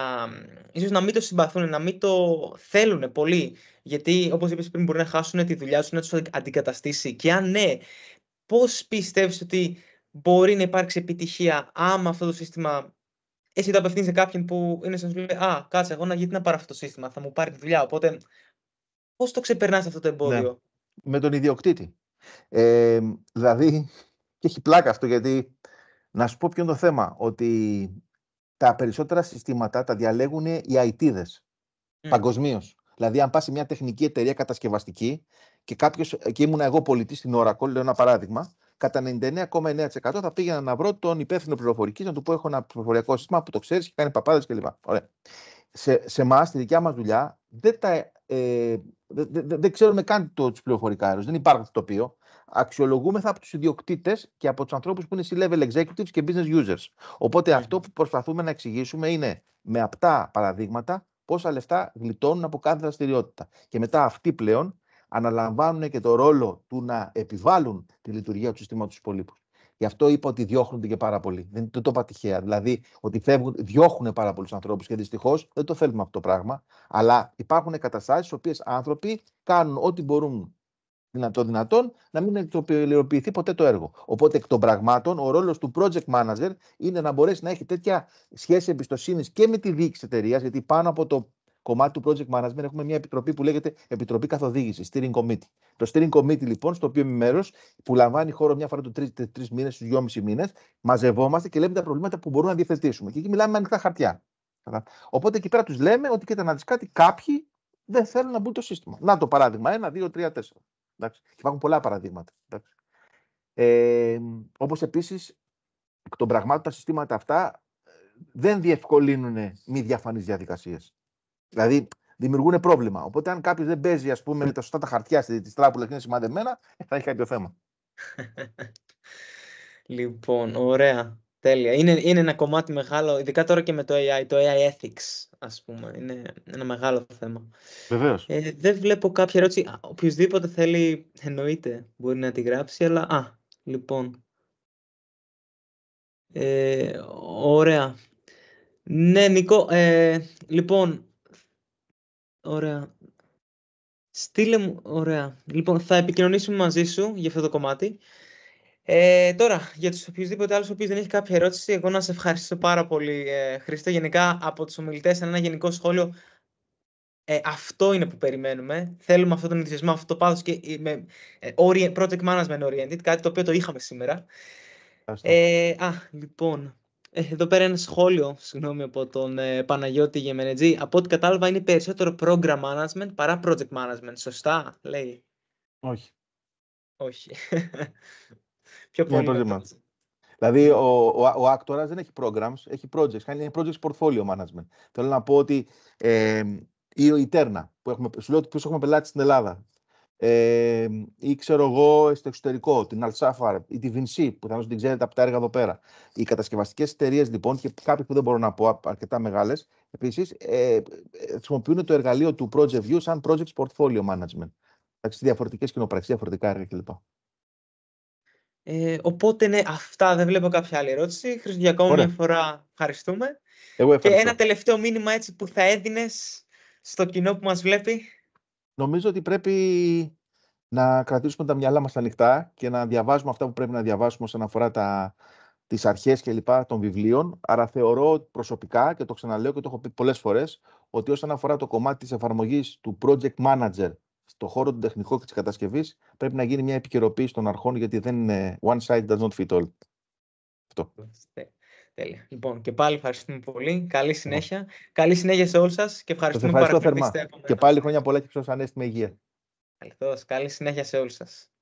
ίσως να μην το συμπαθούν, να μην το θέλουν πολύ. Γιατί, όπως είπες πριν, μπορεί να χάσουν τη δουλειά του, να τους αντικαταστήσει. Και αν ναι, πώς πιστεύεις ότι μπορεί να υπάρξει επιτυχία άμα αυτό το σύστημα εσύ το απευθύνει σε κάποιον που είναι σαν σου λέει Α, κάτσε, εγώ να γιατί να πάρω αυτό το σύστημα, θα μου πάρει τη δουλειά. Οπότε, πώς το ξεπερνάς αυτό το εμπόδιο. Ναι. Με τον ιδιοκτήτη. Ε, δηλαδή, και έχει πλάκα αυτό γιατί να σου πω ποιο είναι το θέμα. Ότι τα περισσότερα συστήματα τα διαλέγουν οι αιτίδε mm. παγκοσμίως. Δηλαδή, αν πας σε μια τεχνική εταιρεία κατασκευαστική και κάποιος, και ήμουν εγώ πολιτής στην Oracle, λέω ένα παράδειγμα, κατά 99,9% θα πήγαινα να βρω τον υπεύθυνο πληροφορικής, να του πω: Έχω ένα πληροφοριακό σύστημα που το ξέρεις και κάνει παπάδες κλπ. Σε, σε εμάς, στη δικιά μας δουλειά, δεν, τα, ε, δεν ξέρουμε καν το, πληροφορικά Δεν υπάρχει το τοπίο. Αξιολογούμεθα από τους ιδιοκτήτες και από τους ανθρώπους που είναι C-level executives και business users. Οπότε ναι. αυτό που προσπαθούμε να εξηγήσουμε είναι με απτά παραδείγματα πόσα λεφτά γλιτώνουν από κάθε δραστηριότητα. Και μετά αυτοί πλέον αναλαμβάνουν και το ρόλο του να επιβάλλουν τη λειτουργία του συστήματος του υπολείπου. Γι' αυτό είπα ότι διώχνονται και πάρα πολύ. Δεν, το είπα τυχαία. Δηλαδή ότι φεύγουν, διώχνουν πάρα πολλούς ανθρώπους και δυστυχώς δεν το θέλουμε αυτό το πράγμα. Αλλά υπάρχουν καταστάσεις στις οποίες άνθρωποι κάνουν ό,τι μπορούν το δυνατόν να μην εκτροπηλοποιηθεί ποτέ το έργο. Οπότε εκ των πραγμάτων ο ρόλος του project manager είναι να μπορέσει να έχει τέτοια σχέση εμπιστοσύνης και με τη διοίκηση εταιρείας, γιατί πάνω από το κομμάτι του project management έχουμε μια επιτροπή που λέγεται Επιτροπή Καθοδήγησης, Steering Committee. Το Steering Committee, λοιπόν, στο οποίο είμαι μέρος που λαμβάνει χώρο μια φορά του τρεις μήνες, του δυόμιση μήνες, μαζευόμαστε και λέμε τα προβλήματα που μπορούμε να διευθετήσουμε. Και εκεί μιλάμε με ανοιχτά χαρτιά. Οπότε εκεί πέρα τους λέμε ότι και να δεις κάτι, κάποιοι δεν θέλουν να μπουν το σύστημα. Να το παράδειγμα, ένα, δύο, τρία, τέσσερα. Εντάξει. Υπάρχουν πολλά παραδείγματα. Ε, Όπως επίσης, εκ των πραγμάτων, τα συστήματα αυτά ε, δεν διευκολύνουν μη διαφανείς διαδικασίες. Δηλαδή δημιουργούν πρόβλημα. Οπότε, αν κάποιος δεν παίζει ας πούμε, με τα σωστά τα χαρτιά τη τράπουλα και είναι σημαδεμένα, ε, θα έχει κάποιο θέμα. [LAUGHS] λοιπόν, ωραία. Τέλεια. Είναι, είναι ένα κομμάτι μεγάλο, ειδικά τώρα και με το AI, το AI ethics, ας πούμε. Είναι ένα μεγάλο θέμα. Βεβαίως. Ε, δεν βλέπω κάποια ερώτηση. Οποιουσδήποτε θέλει, εννοείται, μπορεί να τη γράψει, αλλά... Α, λοιπόν. Ε, ωραία. Ναι, Νικό, ε, λοιπόν, Ωραία. Στείλε μου, ωραία. Λοιπόν, θα επικοινωνήσουμε μαζί σου για αυτό το κομμάτι. Ε, τώρα, για τους οποιοδήποτε άλλους ο δεν έχει κάποια ερώτηση, εγώ να σε ευχαριστήσω πάρα πολύ, ε, Χρήστο. Γενικά, από τους ομιλητές, ένα γενικό σχόλιο, ε, αυτό είναι που περιμένουμε. Θέλουμε αυτόν τον ενθουσιασμό, αυτό το πάθος και με, ε, project management oriented, κάτι το οποίο το είχαμε σήμερα. Ε, α, λοιπόν, ε, εδώ πέρα ένα σχόλιο συγγνώμη, από τον ε, Παναγιώτη Γεμενετζή. Από ό,τι κατάλαβα είναι περισσότερο program management παρά project management. Σωστά, λέει. Όχι. Όχι. [LAUGHS] Πιο ναι, πολύ. Yeah, δηλαδή, ο, ο, ο δεν έχει programs, έχει projects. Κάνει project portfolio management. Θέλω να πω ότι. Ε, ή Eterna, που έχουμε, σου λέω ότι έχουμε πελάτη στην Ελλάδα ε, ή ξέρω εγώ στο εξωτερικό, την Αλσάφαρ ή τη Vinci, που θα την ξέρετε από τα έργα εδώ πέρα. Οι κατασκευαστικές εταιρείες λοιπόν και κάποιε που δεν μπορώ να πω, αρκετά μεγάλες, επίσης ε, χρησιμοποιούν το εργαλείο του Project View σαν Project Portfolio Management. Εντάξει, διαφορετικές κοινοπραξίες, διαφορετικά έργα κλπ. Ε, οπότε ναι, αυτά δεν βλέπω κάποια άλλη ερώτηση. Χρήστο, για ακόμα μια φορά ευχαριστούμε. ένα τελευταίο μήνυμα έτσι που θα έδινες στο κοινό που μας βλέπει νομίζω ότι πρέπει να κρατήσουμε τα μυαλά μας ανοιχτά και να διαβάζουμε αυτά που πρέπει να διαβάσουμε όσον αφορά τα, τις αρχές και λοιπά των βιβλίων. Άρα θεωρώ προσωπικά και το ξαναλέω και το έχω πει πολλές φορές ότι όσον αφορά το κομμάτι της εφαρμογής του project manager στον χώρο του τεχνικού και της κατασκευής πρέπει να γίνει μια επικαιροποίηση των αρχών γιατί δεν είναι one side does not fit all. Αυτό. Τέλεια. Λοιπόν, και πάλι ευχαριστούμε πολύ. Καλή συνέχεια. Καλή συνέχεια σε όλους σας και ευχαριστούμε που παρακολουθήσατε. Και πάλι χρόνια πολλά και ψώσανε με υγεία. Καλή συνέχεια σε όλους σας.